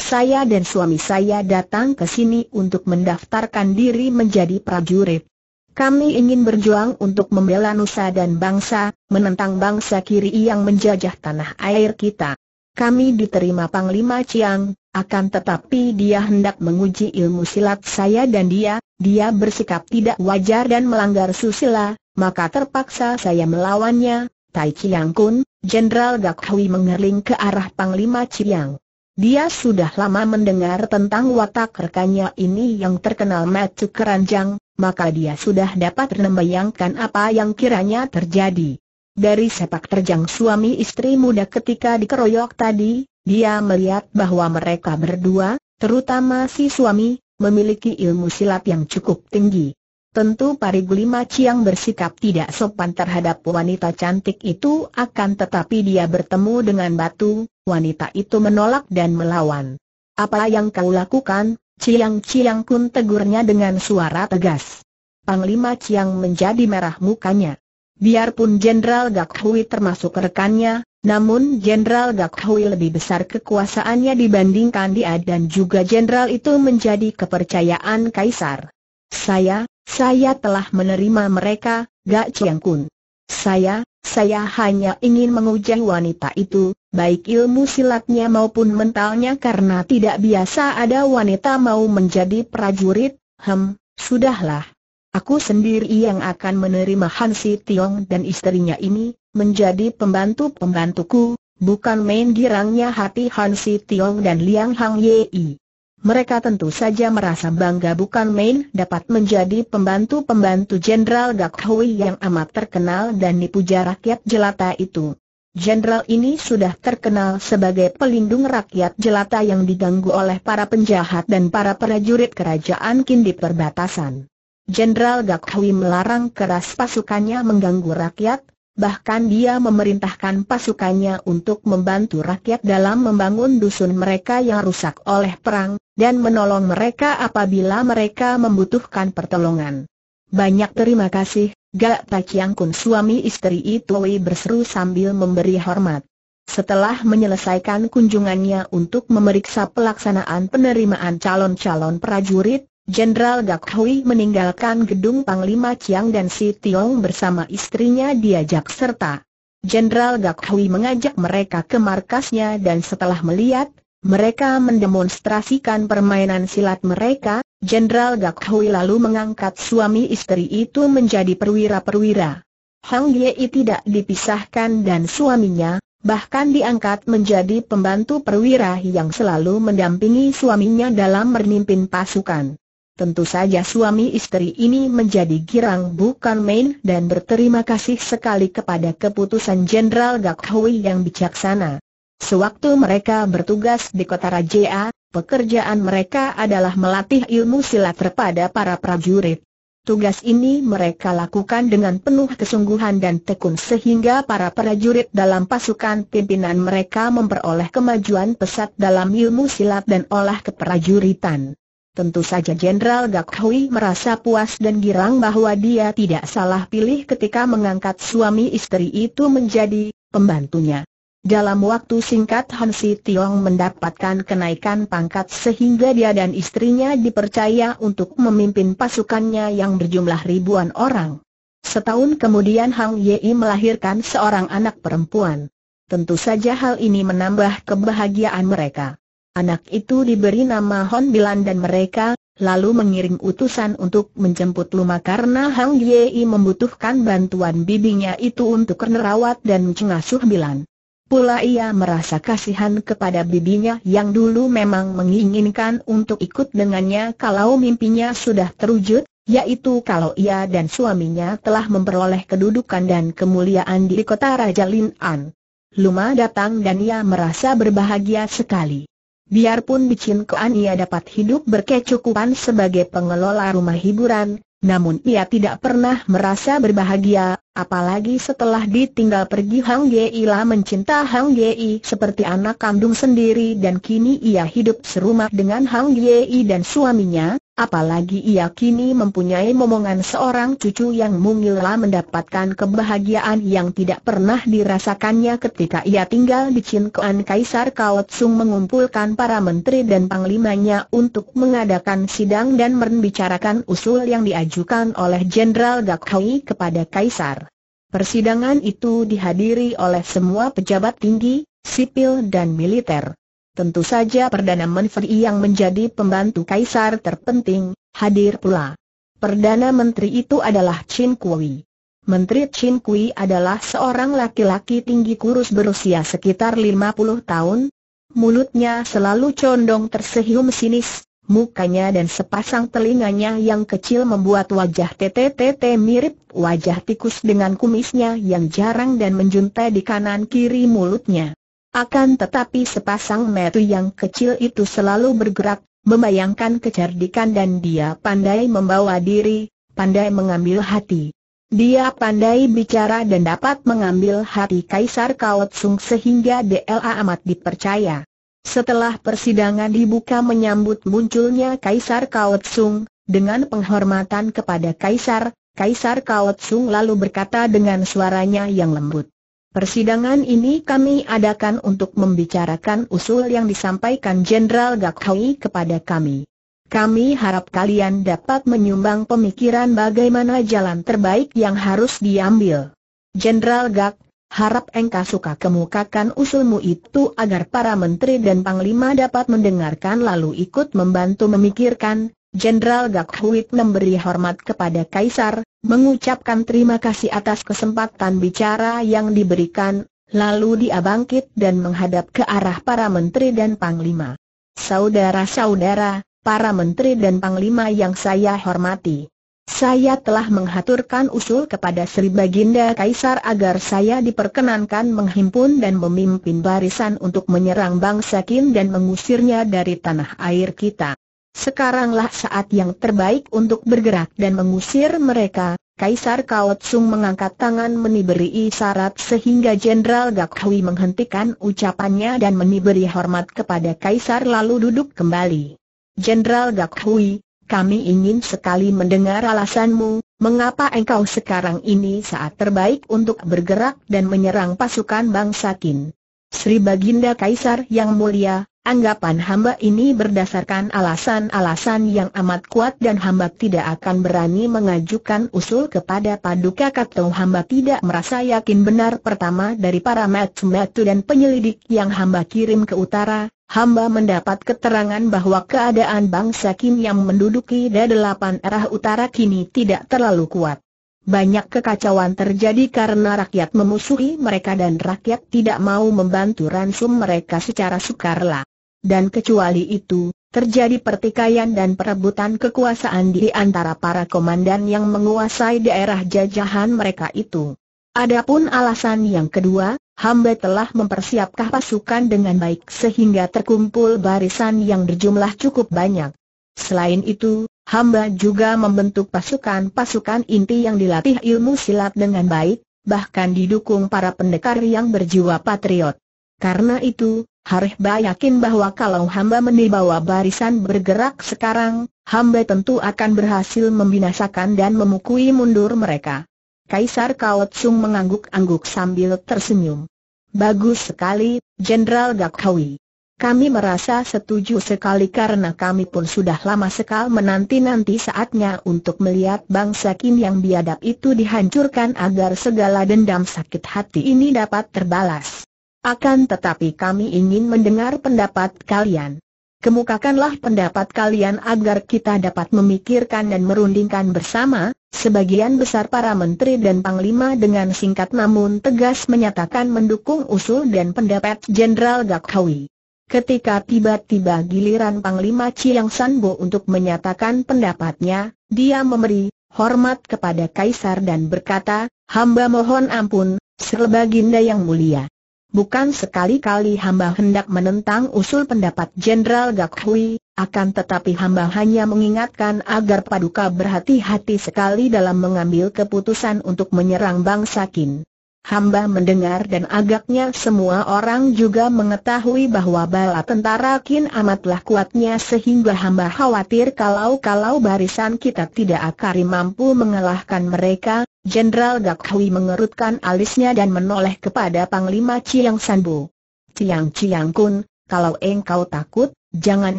Saya dan suami saya datang ke sini untuk mendaftarkan diri menjadi prajurit. Kami ingin berjuang untuk membela nusa dan bangsa, menentang bangsa kiri yang menjajah tanah air kita. Kami diterima Panglima Chiang, akan tetapi dia hendak menguji ilmu silat saya dan dia, dia bersikap tidak wajar dan melanggar susila, maka terpaksa saya melawannya, Tai Chiang Kun, Jenderal Gak Hui mengerling ke arah Panglima Chiang. Dia sudah lama mendengar tentang watak rekannya ini yang terkenal Matu Keranjang, maka dia sudah dapat membayangkan apa yang kiranya terjadi. Dari sepak terjang suami istri muda ketika dikeroyok tadi, dia melihat bahwa mereka berdua, terutama si suami, memiliki ilmu silat yang cukup tinggi. Tentu Pariglima Chiang bersikap tidak sopan terhadap wanita cantik itu akan tetapi dia bertemu dengan batu, wanita itu menolak dan melawan. Apa yang kau lakukan, Chiang Chiang Kun tegurnya dengan suara tegas. Panglima Chiang menjadi merah mukanya. Biarpun Jenderal Gak Hui termasuk rekannya, namun Jenderal Gak Hui lebih besar kekuasaannya dibandingkan dia dan juga jenderal itu menjadi kepercayaan kaisar. Saya, saya telah menerima mereka, Gak Chiang Kun. Saya, saya hanya ingin menguji wanita itu, baik ilmu silatnya maupun mentalnya karena tidak biasa ada wanita mau menjadi prajurit, hem, sudahlah. Aku sendiri yang akan menerima Hansi Tiong dan istrinya ini, menjadi pembantu-pembantuku, bukan main girangnya hati Hansi Tiong dan Liang Hang Yei. Mereka tentu saja merasa bangga bukan main dapat menjadi pembantu-pembantu Jenderal Gak Hui yang amat terkenal dan dipuja rakyat jelata itu. Jenderal ini sudah terkenal sebagai pelindung rakyat jelata yang diganggu oleh para penjahat dan para prajurit kerajaan kin di perbatasan. Jenderal Gak melarang keras pasukannya mengganggu rakyat, bahkan dia memerintahkan pasukannya untuk membantu rakyat dalam membangun dusun mereka yang rusak oleh perang, dan menolong mereka apabila mereka membutuhkan pertolongan. Banyak terima kasih, Gak Paciang Kun suami istri itu berseru sambil memberi hormat. Setelah menyelesaikan kunjungannya untuk memeriksa pelaksanaan penerimaan calon-calon prajurit, Jenderal Gak Hui meninggalkan gedung Panglima Chiang dan Si Tiong bersama istrinya diajak serta. Jenderal Gak Hui mengajak mereka ke markasnya dan setelah melihat, mereka mendemonstrasikan permainan silat mereka, Jenderal Gak Hui lalu mengangkat suami istri itu menjadi perwira-perwira. Hang Yei tidak dipisahkan dan suaminya, bahkan diangkat menjadi pembantu perwira yang selalu mendampingi suaminya dalam memimpin pasukan. Tentu saja suami istri ini menjadi girang bukan main dan berterima kasih sekali kepada keputusan Jenderal Gak yang bijaksana. Sewaktu mereka bertugas di kota Raja, pekerjaan mereka adalah melatih ilmu silat kepada para prajurit. Tugas ini mereka lakukan dengan penuh kesungguhan dan tekun sehingga para prajurit dalam pasukan pimpinan mereka memperoleh kemajuan pesat dalam ilmu silat dan olah keprajuritan. Tentu saja Jenderal Gak Hui merasa puas dan girang bahwa dia tidak salah pilih ketika mengangkat suami istri itu menjadi pembantunya. Dalam waktu singkat Hansi Tiong mendapatkan kenaikan pangkat sehingga dia dan istrinya dipercaya untuk memimpin pasukannya yang berjumlah ribuan orang. Setahun kemudian Hang Yei melahirkan seorang anak perempuan. Tentu saja hal ini menambah kebahagiaan mereka. Anak itu diberi nama Hon Bilan dan mereka, lalu mengirim utusan untuk menjemput Luma karena Hang Yei membutuhkan bantuan bibinya itu untuk merawat dan mengasuh Bilan. Pula ia merasa kasihan kepada bibinya yang dulu memang menginginkan untuk ikut dengannya kalau mimpinya sudah terwujud, yaitu kalau ia dan suaminya telah memperoleh kedudukan dan kemuliaan di kota Raja Lin An. Luma datang dan ia merasa berbahagia sekali. Biarpun Bicin Kuan ia dapat hidup berkecukupan sebagai pengelola rumah hiburan, namun ia tidak pernah merasa berbahagia, apalagi setelah ditinggal pergi Hang Gei lah mencinta Hang Gei seperti anak kandung sendiri dan kini ia hidup serumah dengan Hang Gei dan suaminya, Apalagi ia kini mempunyai momongan seorang cucu yang mungil lah mendapatkan kebahagiaan yang tidak pernah dirasakannya ketika ia tinggal di Cinkoan Kaisar Kaotsung mengumpulkan para menteri dan panglimanya untuk mengadakan sidang dan membicarakan usul yang diajukan oleh Jenderal Gakhui kepada Kaisar. Persidangan itu dihadiri oleh semua pejabat tinggi, sipil dan militer. Tentu saja Perdana Menteri yang menjadi pembantu kaisar terpenting, hadir pula. Perdana Menteri itu adalah Chin Kui. Menteri Chin Kui adalah seorang laki-laki tinggi kurus berusia sekitar 50 tahun. Mulutnya selalu condong tersehium sinis, mukanya dan sepasang telinganya yang kecil membuat wajah TTTT mirip wajah tikus dengan kumisnya yang jarang dan menjuntai di kanan kiri mulutnya. Akan tetapi sepasang metu yang kecil itu selalu bergerak, membayangkan kecerdikan dan dia pandai membawa diri, pandai mengambil hati. Dia pandai bicara dan dapat mengambil hati Kaisar Kaotsung sehingga DLA amat dipercaya. Setelah persidangan dibuka menyambut munculnya Kaisar Kaotsung, dengan penghormatan kepada Kaisar, Kaisar Kaotsung lalu berkata dengan suaranya yang lembut. Persidangan ini kami adakan untuk membicarakan usul yang disampaikan Jenderal Gak kepada kami. Kami harap kalian dapat menyumbang pemikiran bagaimana jalan terbaik yang harus diambil. Jenderal Gak, harap engkau suka kemukakan usulmu itu agar para menteri dan panglima dapat mendengarkan lalu ikut membantu memikirkan, Jenderal Gak Huit memberi hormat kepada Kaisar, mengucapkan terima kasih atas kesempatan bicara yang diberikan, lalu dia bangkit dan menghadap ke arah para menteri dan panglima. Saudara-saudara, para menteri dan panglima yang saya hormati. Saya telah menghaturkan usul kepada Sri Baginda Kaisar agar saya diperkenankan menghimpun dan memimpin barisan untuk menyerang bangsa Kim dan mengusirnya dari tanah air kita. Sekaranglah saat yang terbaik untuk bergerak dan mengusir mereka. Kaisar Kaotsung mengangkat tangan meniberi isyarat sehingga Jenderal Gak Hui menghentikan ucapannya dan meniberi hormat kepada Kaisar lalu duduk kembali. Jenderal Gak Hui, kami ingin sekali mendengar alasanmu, mengapa engkau sekarang ini saat terbaik untuk bergerak dan menyerang pasukan bangsa Qin. Sri Baginda Kaisar yang mulia, Anggapan hamba ini berdasarkan alasan-alasan yang amat kuat dan hamba tidak akan berani mengajukan usul kepada Paduka Kato hamba tidak merasa yakin benar pertama dari para metu-metu dan penyelidik yang hamba kirim ke utara, hamba mendapat keterangan bahwa keadaan bangsa Kim yang menduduki da delapan arah utara kini tidak terlalu kuat. Banyak kekacauan terjadi karena rakyat memusuhi mereka dan rakyat tidak mau membantu ransum mereka secara sukarela dan kecuali itu, terjadi pertikaian dan perebutan kekuasaan di antara para komandan yang menguasai daerah jajahan mereka itu. Adapun alasan yang kedua, hamba telah mempersiapkan pasukan dengan baik sehingga terkumpul barisan yang berjumlah cukup banyak. Selain itu, hamba juga membentuk pasukan-pasukan inti yang dilatih ilmu silat dengan baik, bahkan didukung para pendekar yang berjiwa patriot. Karena itu, Harihba yakin bahwa kalau hamba menibawa barisan bergerak sekarang, hamba tentu akan berhasil membinasakan dan memukui mundur mereka. Kaisar Kaotsung mengangguk-angguk sambil tersenyum. Bagus sekali, Jenderal Gakhawi. Kami merasa setuju sekali karena kami pun sudah lama sekali menanti-nanti saatnya untuk melihat bangsa Kim yang biadab itu dihancurkan agar segala dendam sakit hati ini dapat terbalas. Akan tetapi kami ingin mendengar pendapat kalian. Kemukakanlah pendapat kalian agar kita dapat memikirkan dan merundingkan bersama, sebagian besar para menteri dan panglima dengan singkat namun tegas menyatakan mendukung usul dan pendapat Jenderal Gakhawi. Ketika tiba-tiba giliran Panglima Chiang Sanbo untuk menyatakan pendapatnya, dia memberi hormat kepada Kaisar dan berkata, hamba mohon ampun, Serbaginda yang mulia. Bukan sekali-kali hamba hendak menentang usul pendapat Jenderal Gakhui, akan tetapi hamba hanya mengingatkan agar paduka berhati-hati sekali dalam mengambil keputusan untuk menyerang bangsa Kin. Hamba mendengar dan agaknya semua orang juga mengetahui bahwa bala tentara Kin amatlah kuatnya sehingga hamba khawatir kalau-kalau barisan kita tidak akan mampu mengalahkan mereka, Jenderal Gak mengerutkan alisnya dan menoleh kepada Panglima Chiang Sanbu. Chiang Chiang Kun, kalau engkau takut, jangan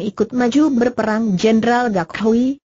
ikut maju berperang Jenderal Gak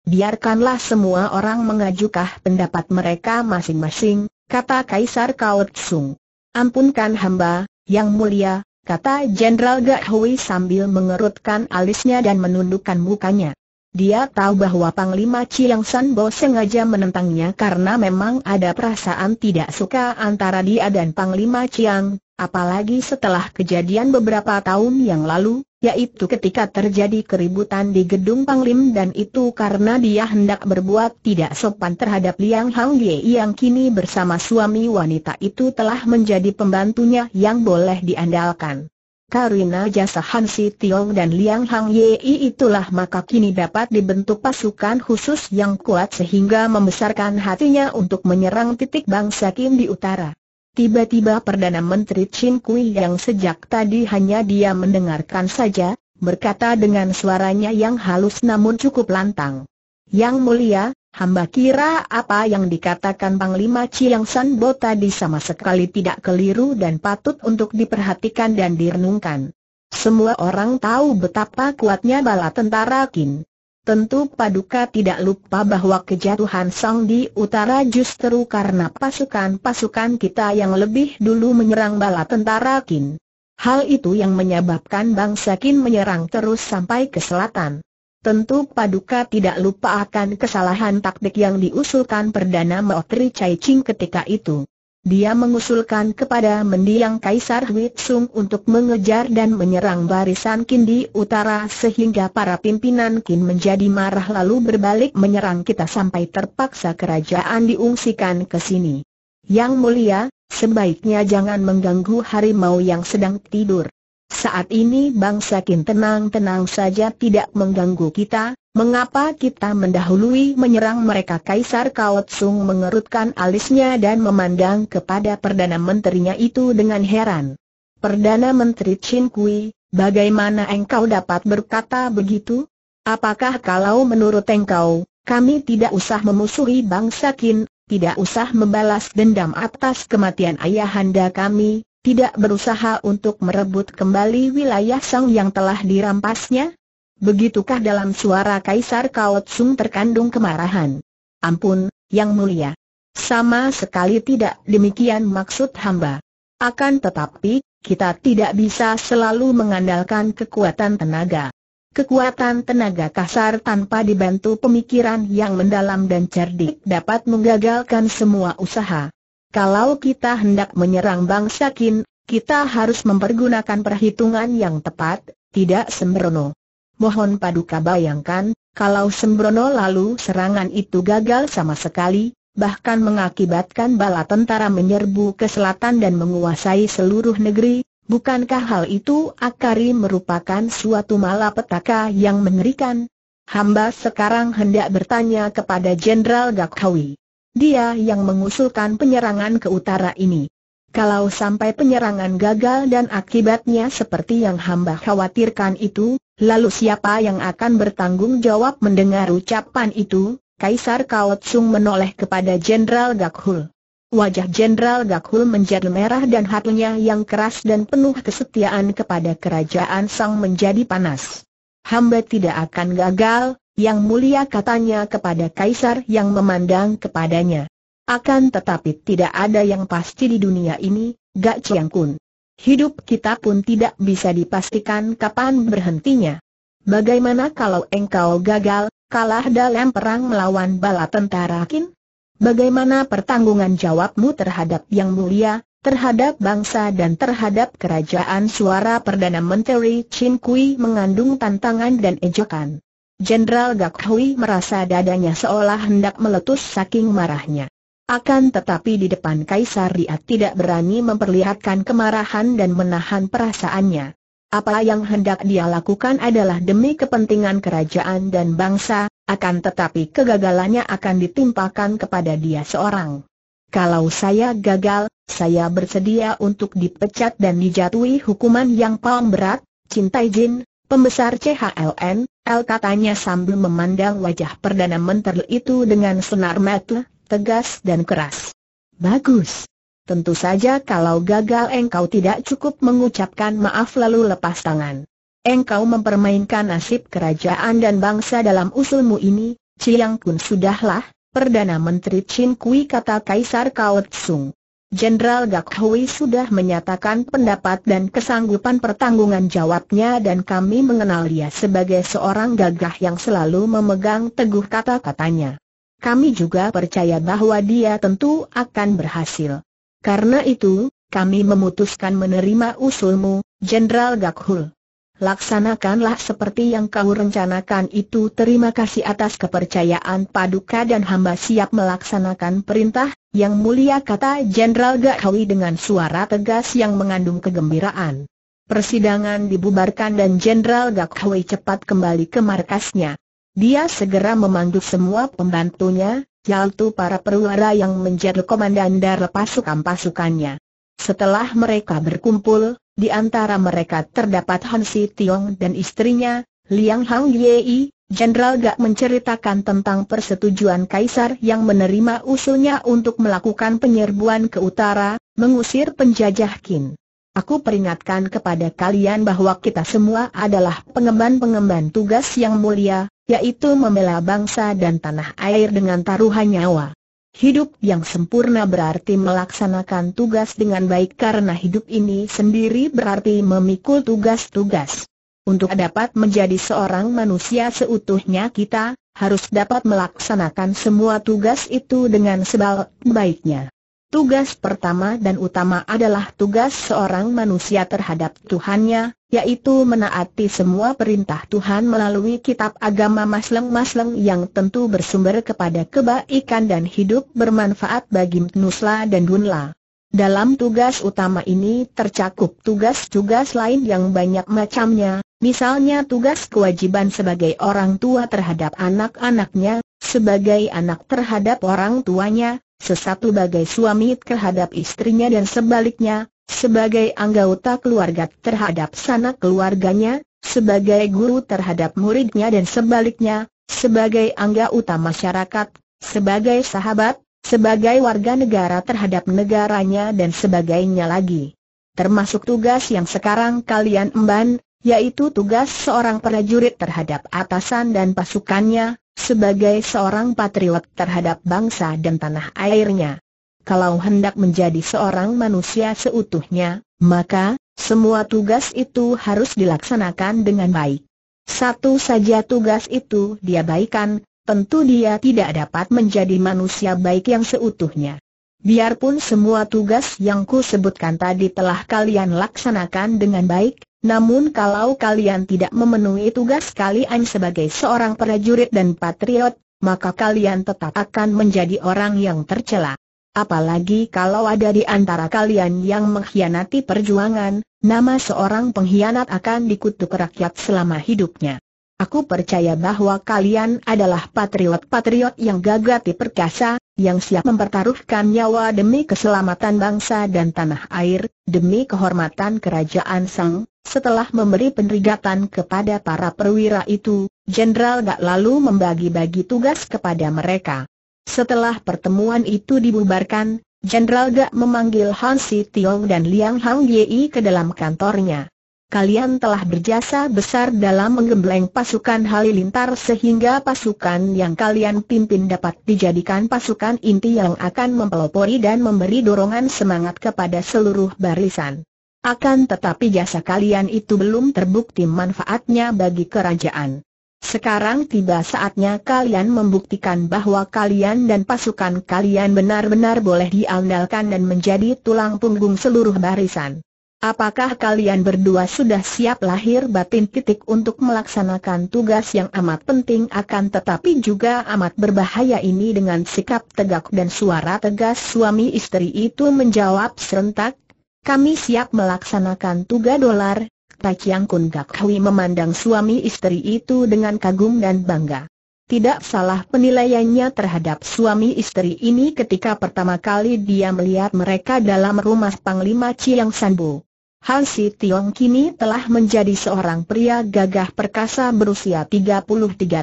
biarkanlah semua orang mengajukah pendapat mereka masing-masing, kata Kaisar Kaut Tsung. Ampunkan hamba, yang mulia, kata Jenderal Gak sambil mengerutkan alisnya dan menundukkan mukanya. Dia tahu bahwa Panglima Chiang San Bo sengaja menentangnya karena memang ada perasaan tidak suka antara dia dan Panglima Chiang, apalagi setelah kejadian beberapa tahun yang lalu, yaitu ketika terjadi keributan di gedung Panglim dan itu karena dia hendak berbuat tidak sopan terhadap Liang Hang Ye yang kini bersama suami wanita itu telah menjadi pembantunya yang boleh diandalkan. Karina, jasa Han Si Tiong dan Liang Hang Yi itulah maka kini dapat dibentuk pasukan khusus yang kuat sehingga membesarkan hatinya untuk menyerang titik bangsa Kim di utara. Tiba-tiba Perdana Menteri Chin Kui yang sejak tadi hanya dia mendengarkan saja, berkata dengan suaranya yang halus namun cukup lantang. Yang mulia, Hamba kira apa yang dikatakan Panglima Chiang San Bo tadi sama sekali tidak keliru dan patut untuk diperhatikan dan direnungkan. Semua orang tahu betapa kuatnya bala tentara Qin. Tentu Paduka tidak lupa bahwa kejatuhan Song di utara justru karena pasukan-pasukan kita yang lebih dulu menyerang bala tentara Qin. Hal itu yang menyebabkan bangsa Qin menyerang terus sampai ke selatan. Tentu Paduka tidak lupa akan kesalahan taktik yang diusulkan Perdana Menteri Chai Ching ketika itu. Dia mengusulkan kepada mendiang Kaisar Hui Sung untuk mengejar dan menyerang barisan Qin di utara sehingga para pimpinan Qin menjadi marah lalu berbalik menyerang kita sampai terpaksa kerajaan diungsikan ke sini. Yang mulia, sebaiknya jangan mengganggu harimau yang sedang tidur. Saat ini bangsa Kin tenang-tenang saja tidak mengganggu kita, mengapa kita mendahului menyerang mereka? Kaisar Kaotsung mengerutkan alisnya dan memandang kepada Perdana Menterinya itu dengan heran. Perdana Menteri Chin Kui, bagaimana engkau dapat berkata begitu? Apakah kalau menurut engkau, kami tidak usah memusuhi bangsa Kin, tidak usah membalas dendam atas kematian ayahanda kami, tidak berusaha untuk merebut kembali wilayah Sang yang telah dirampasnya? Begitukah dalam suara Kaisar Kaotsung terkandung kemarahan? Ampun, Yang Mulia. Sama sekali tidak demikian maksud hamba. Akan tetapi, kita tidak bisa selalu mengandalkan kekuatan tenaga. Kekuatan tenaga kasar tanpa dibantu pemikiran yang mendalam dan cerdik dapat menggagalkan semua usaha. Kalau kita hendak menyerang bangsa Kin, kita harus mempergunakan perhitungan yang tepat, tidak sembrono. Mohon paduka bayangkan, kalau sembrono lalu serangan itu gagal sama sekali, bahkan mengakibatkan bala tentara menyerbu ke selatan dan menguasai seluruh negeri, bukankah hal itu akari merupakan suatu malapetaka yang mengerikan? Hamba sekarang hendak bertanya kepada Jenderal Gakhawi. Dia yang mengusulkan penyerangan ke utara ini. Kalau sampai penyerangan gagal dan akibatnya seperti yang hamba khawatirkan itu, lalu siapa yang akan bertanggung jawab mendengar ucapan itu? Kaisar Kaotsung menoleh kepada Jenderal Gakhul. Wajah Jenderal Gakhul menjadi merah dan hatinya yang keras dan penuh kesetiaan kepada kerajaan Sang menjadi panas. Hamba tidak akan gagal, yang mulia katanya kepada kaisar yang memandang kepadanya. Akan tetapi tidak ada yang pasti di dunia ini, Gak Chiang Kun. Hidup kita pun tidak bisa dipastikan kapan berhentinya. Bagaimana kalau engkau gagal, kalah dalam perang melawan bala tentara Kin? Bagaimana pertanggungan jawabmu terhadap yang mulia, terhadap bangsa dan terhadap kerajaan suara Perdana Menteri Chin Kui mengandung tantangan dan ejekan. Jenderal Gak Hui merasa dadanya seolah hendak meletus saking marahnya. Akan tetapi di depan Kaisar dia tidak berani memperlihatkan kemarahan dan menahan perasaannya. Apa yang hendak dia lakukan adalah demi kepentingan kerajaan dan bangsa, akan tetapi kegagalannya akan ditimpakan kepada dia seorang. Kalau saya gagal, saya bersedia untuk dipecat dan dijatuhi hukuman yang paling berat, cintai jin, pembesar CHLN, El katanya sambil memandang wajah Perdana Menteri itu dengan senar mata, tegas dan keras. Bagus. Tentu saja kalau gagal engkau tidak cukup mengucapkan maaf lalu lepas tangan. Engkau mempermainkan nasib kerajaan dan bangsa dalam usulmu ini, Chiang Kun sudahlah, Perdana Menteri Chin Kui kata Kaisar Kao Tsung. Jenderal Gakhui sudah menyatakan pendapat dan kesanggupan pertanggungan jawabnya dan kami mengenal dia sebagai seorang gagah yang selalu memegang teguh kata-katanya. Kami juga percaya bahwa dia tentu akan berhasil. Karena itu, kami memutuskan menerima usulmu, Jenderal Gakhul. Laksanakanlah seperti yang kau rencanakan itu Terima kasih atas kepercayaan Paduka dan hamba siap melaksanakan perintah yang mulia kata Jenderal Gakawi dengan suara tegas yang mengandung kegembiraan. Persidangan dibubarkan dan Jenderal Gakawi cepat kembali ke markasnya. Dia segera memanggil semua pembantunya, yaitu para perwira yang menjadi komandan dari pasukan-pasukannya. Setelah mereka berkumpul, di antara mereka terdapat Han Si Tiong dan istrinya, Liang Hang Yei, Jenderal Gak menceritakan tentang persetujuan Kaisar yang menerima usulnya untuk melakukan penyerbuan ke utara, mengusir penjajah Qin. Aku peringatkan kepada kalian bahwa kita semua adalah pengemban-pengemban tugas yang mulia, yaitu membela bangsa dan tanah air dengan taruhan nyawa. Hidup yang sempurna berarti melaksanakan tugas dengan baik karena hidup ini sendiri berarti memikul tugas-tugas. Untuk dapat menjadi seorang manusia seutuhnya kita, harus dapat melaksanakan semua tugas itu dengan sebaik-baiknya. Tugas pertama dan utama adalah tugas seorang manusia terhadap Tuhannya, yaitu menaati semua perintah Tuhan melalui kitab agama masleng-masleng yang tentu bersumber kepada kebaikan dan hidup bermanfaat bagi Nusla dan Dunla. Dalam tugas utama ini tercakup tugas-tugas lain yang banyak macamnya, Misalnya tugas kewajiban sebagai orang tua terhadap anak-anaknya, sebagai anak terhadap orang tuanya, sesatu bagai suami terhadap istrinya dan sebaliknya, sebagai anggota keluarga terhadap sanak keluarganya, sebagai guru terhadap muridnya dan sebaliknya, sebagai anggota masyarakat, sebagai sahabat, sebagai warga negara terhadap negaranya dan sebagainya lagi. Termasuk tugas yang sekarang kalian emban, yaitu tugas seorang prajurit terhadap atasan dan pasukannya, sebagai seorang patriot terhadap bangsa dan tanah airnya. Kalau hendak menjadi seorang manusia seutuhnya, maka, semua tugas itu harus dilaksanakan dengan baik. Satu saja tugas itu diabaikan, tentu dia tidak dapat menjadi manusia baik yang seutuhnya. Biarpun semua tugas yang ku sebutkan tadi telah kalian laksanakan dengan baik, namun kalau kalian tidak memenuhi tugas kalian sebagai seorang prajurit dan patriot, maka kalian tetap akan menjadi orang yang tercela. Apalagi kalau ada di antara kalian yang mengkhianati perjuangan, nama seorang pengkhianat akan dikutuk rakyat selama hidupnya. Aku percaya bahwa kalian adalah patriot-patriot yang gagah perkasa, yang siap mempertaruhkan nyawa demi keselamatan bangsa dan tanah air, demi kehormatan kerajaan Sang. Setelah memberi peneringatan kepada para perwira itu, Jenderal Gak lalu membagi-bagi tugas kepada mereka. Setelah pertemuan itu dibubarkan, Jenderal Gak memanggil Hansi Tiong dan Liang Hang Yei ke dalam kantornya kalian telah berjasa besar dalam menggembleng pasukan Halilintar sehingga pasukan yang kalian pimpin dapat dijadikan pasukan inti yang akan mempelopori dan memberi dorongan semangat kepada seluruh barisan. Akan tetapi jasa kalian itu belum terbukti manfaatnya bagi kerajaan. Sekarang tiba saatnya kalian membuktikan bahwa kalian dan pasukan kalian benar-benar boleh diandalkan dan menjadi tulang punggung seluruh barisan. Apakah kalian berdua sudah siap lahir batin titik untuk melaksanakan tugas yang amat penting akan tetapi juga amat berbahaya ini dengan sikap tegak dan suara tegas suami istri itu menjawab serentak, kami siap melaksanakan tugas dolar, Tak Yang Kun Gak Hui memandang suami istri itu dengan kagum dan bangga. Tidak salah penilaiannya terhadap suami istri ini ketika pertama kali dia melihat mereka dalam rumah Panglima Chiang Sanbu. Han Si Tiong kini telah menjadi seorang pria gagah perkasa berusia 33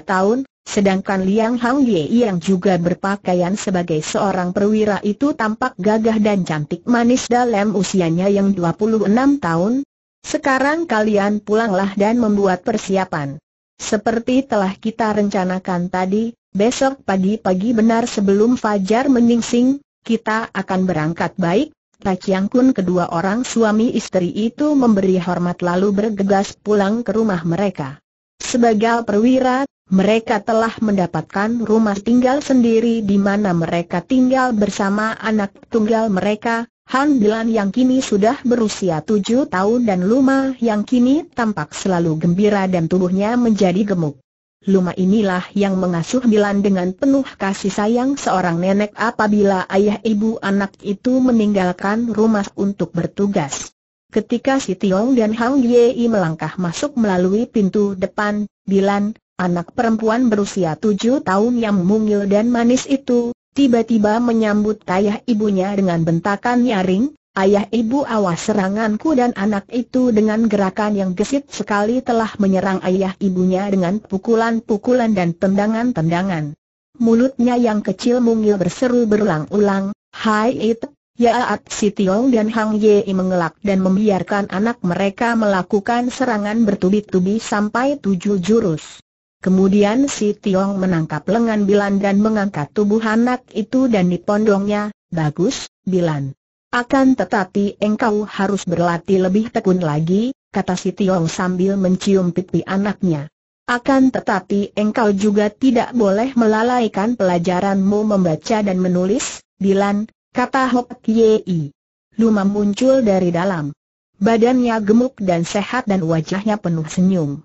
tahun, sedangkan Liang Hang Ye yang juga berpakaian sebagai seorang perwira itu tampak gagah dan cantik manis dalam usianya yang 26 tahun. Sekarang kalian pulanglah dan membuat persiapan. Seperti telah kita rencanakan tadi, besok pagi-pagi benar sebelum fajar menyingsing, kita akan berangkat baik Tak yang Kun kedua orang suami istri itu memberi hormat lalu bergegas pulang ke rumah mereka. Sebagai perwira, mereka telah mendapatkan rumah tinggal sendiri di mana mereka tinggal bersama anak tunggal mereka, Han Bilan yang kini sudah berusia tujuh tahun dan Luma yang kini tampak selalu gembira dan tubuhnya menjadi gemuk. Luma inilah yang mengasuh Milan dengan penuh kasih sayang seorang nenek apabila ayah ibu anak itu meninggalkan rumah untuk bertugas. Ketika si Tiong dan Hang Yei melangkah masuk melalui pintu depan, Bilan, anak perempuan berusia tujuh tahun yang mungil dan manis itu, tiba-tiba menyambut ayah ibunya dengan bentakan nyaring, Ayah ibu awas seranganku dan anak itu dengan gerakan yang gesit sekali telah menyerang ayah ibunya dengan pukulan-pukulan dan tendangan-tendangan. Mulutnya yang kecil mungil berseru berulang-ulang, Hai it, Yaat Si Tiong dan Hang Yei mengelak dan membiarkan anak mereka melakukan serangan bertubi-tubi sampai tujuh jurus. Kemudian si Tiong menangkap lengan Bilan dan mengangkat tubuh anak itu dan dipondongnya, bagus, Bilan. Akan tetapi engkau harus berlatih lebih tekun lagi, kata si Tiong sambil mencium pipi anaknya. Akan tetapi engkau juga tidak boleh melalaikan pelajaranmu membaca dan menulis, Dilan, kata Hok Yei. Luma muncul dari dalam. Badannya gemuk dan sehat dan wajahnya penuh senyum.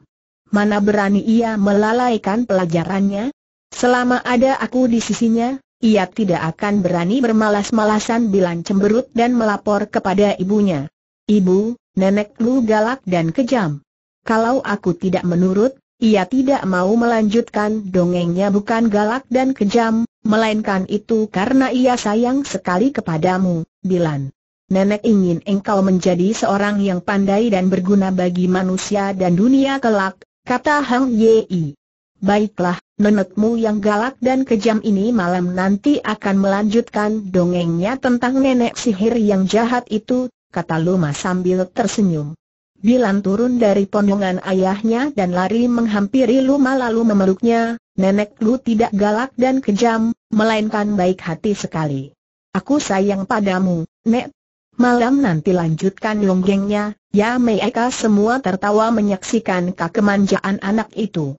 Mana berani ia melalaikan pelajarannya? Selama ada aku di sisinya, ia tidak akan berani bermalas-malasan bilang cemberut dan melapor kepada ibunya. Ibu, nenek lu galak dan kejam. Kalau aku tidak menurut, ia tidak mau melanjutkan dongengnya bukan galak dan kejam, melainkan itu karena ia sayang sekali kepadamu, Bilan. Nenek ingin engkau menjadi seorang yang pandai dan berguna bagi manusia dan dunia kelak, kata Hang Yei. Baiklah, nenekmu yang galak dan kejam ini malam nanti akan melanjutkan dongengnya tentang nenek sihir yang jahat itu, kata Luma sambil tersenyum. Bilan turun dari pondongan ayahnya dan lari menghampiri Luma lalu memeluknya, nenek Lu tidak galak dan kejam, melainkan baik hati sekali. Aku sayang padamu, Nek. Malam nanti lanjutkan dongengnya, ya Meika semua tertawa menyaksikan kekemanjaan anak itu.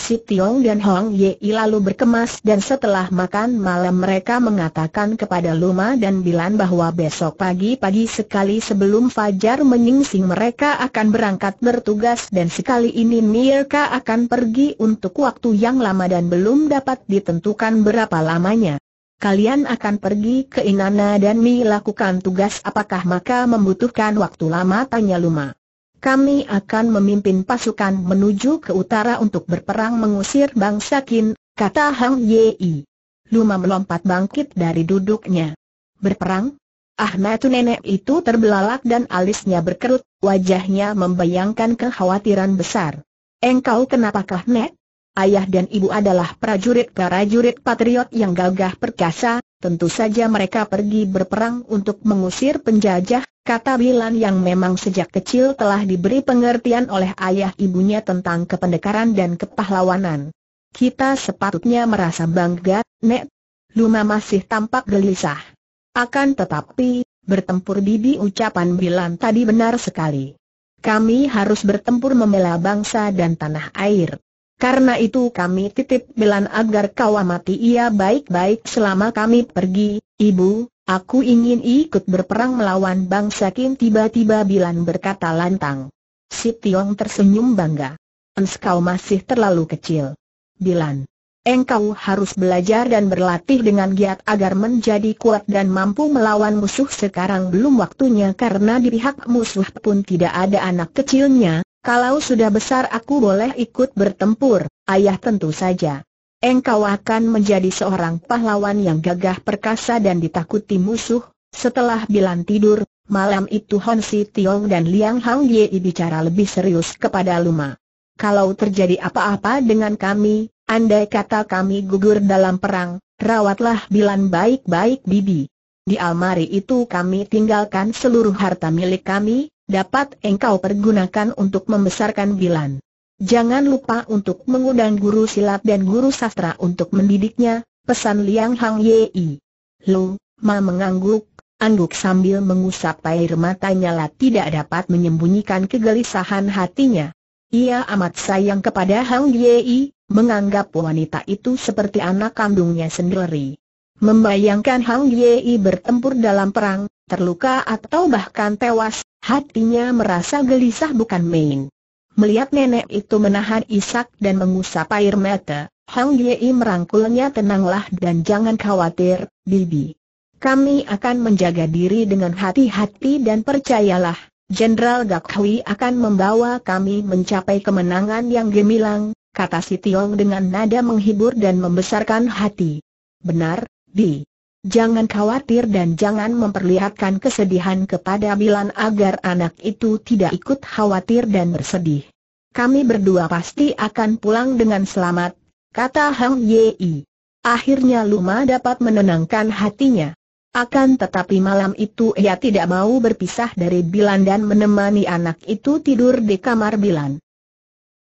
Si Tiong dan Hong Ye lalu berkemas dan setelah makan malam mereka mengatakan kepada Luma dan Bilan bahwa besok pagi-pagi sekali sebelum Fajar menyingsing mereka akan berangkat bertugas dan sekali ini mereka akan pergi untuk waktu yang lama dan belum dapat ditentukan berapa lamanya. Kalian akan pergi ke Inanna dan lakukan tugas apakah maka membutuhkan waktu lama tanya Luma. Kami akan memimpin pasukan menuju ke utara untuk berperang mengusir bangsa Kin, kata Hang Yi. Luma melompat bangkit dari duduknya. Berperang? Ahmad nenek itu terbelalak dan alisnya berkerut, wajahnya membayangkan kekhawatiran besar. Engkau kenapakah, Nek? Ayah dan ibu adalah prajurit-prajurit patriot yang gagah perkasa, tentu saja mereka pergi berperang untuk mengusir penjajah, kata Bilan yang memang sejak kecil telah diberi pengertian oleh ayah ibunya tentang kependekaran dan kepahlawanan. Kita sepatutnya merasa bangga, Nek. Luma masih tampak gelisah. Akan tetapi, bertempur bibi ucapan Bilan tadi benar sekali. Kami harus bertempur membela bangsa dan tanah air. Karena itu kami titip Belan agar kau amati ia baik-baik selama kami pergi, ibu, aku ingin ikut berperang melawan bangsa Kim tiba-tiba Bilan berkata lantang. Si Tiong tersenyum bangga. kau masih terlalu kecil. Bilan, engkau harus belajar dan berlatih dengan giat agar menjadi kuat dan mampu melawan musuh sekarang belum waktunya karena di pihak musuh pun tidak ada anak kecilnya, kalau sudah besar aku boleh ikut bertempur, ayah tentu saja. Engkau akan menjadi seorang pahlawan yang gagah perkasa dan ditakuti musuh. Setelah Bilan tidur, malam itu Hon Si Tiong dan Liang Hang Ye bicara lebih serius kepada Luma. Kalau terjadi apa-apa dengan kami, andai kata kami gugur dalam perang, rawatlah Bilan baik-baik bibi. Di almari itu kami tinggalkan seluruh harta milik kami, dapat engkau pergunakan untuk membesarkan Bilan. Jangan lupa untuk mengundang guru silat dan guru sastra untuk mendidiknya, pesan Liang Hang Yei. Lu, Ma mengangguk, angguk sambil mengusap air matanya lah tidak dapat menyembunyikan kegelisahan hatinya. Ia amat sayang kepada Hang Yei, menganggap wanita itu seperti anak kandungnya sendiri. Membayangkan Hang Yei bertempur dalam perang, terluka atau bahkan tewas, hatinya merasa gelisah bukan main. Melihat nenek itu menahan isak dan mengusap air mata, Hang Yei merangkulnya tenanglah dan jangan khawatir, Bibi. Kami akan menjaga diri dengan hati-hati dan percayalah, Jenderal Gak Hui akan membawa kami mencapai kemenangan yang gemilang, kata si Tiong dengan nada menghibur dan membesarkan hati. Benar, Bibi. Jangan khawatir dan jangan memperlihatkan kesedihan kepada Bilan agar anak itu tidak ikut khawatir dan bersedih. Kami berdua pasti akan pulang dengan selamat, kata Hang Yi. Akhirnya Luma dapat menenangkan hatinya. Akan tetapi malam itu ia tidak mau berpisah dari Bilan dan menemani anak itu tidur di kamar Bilan.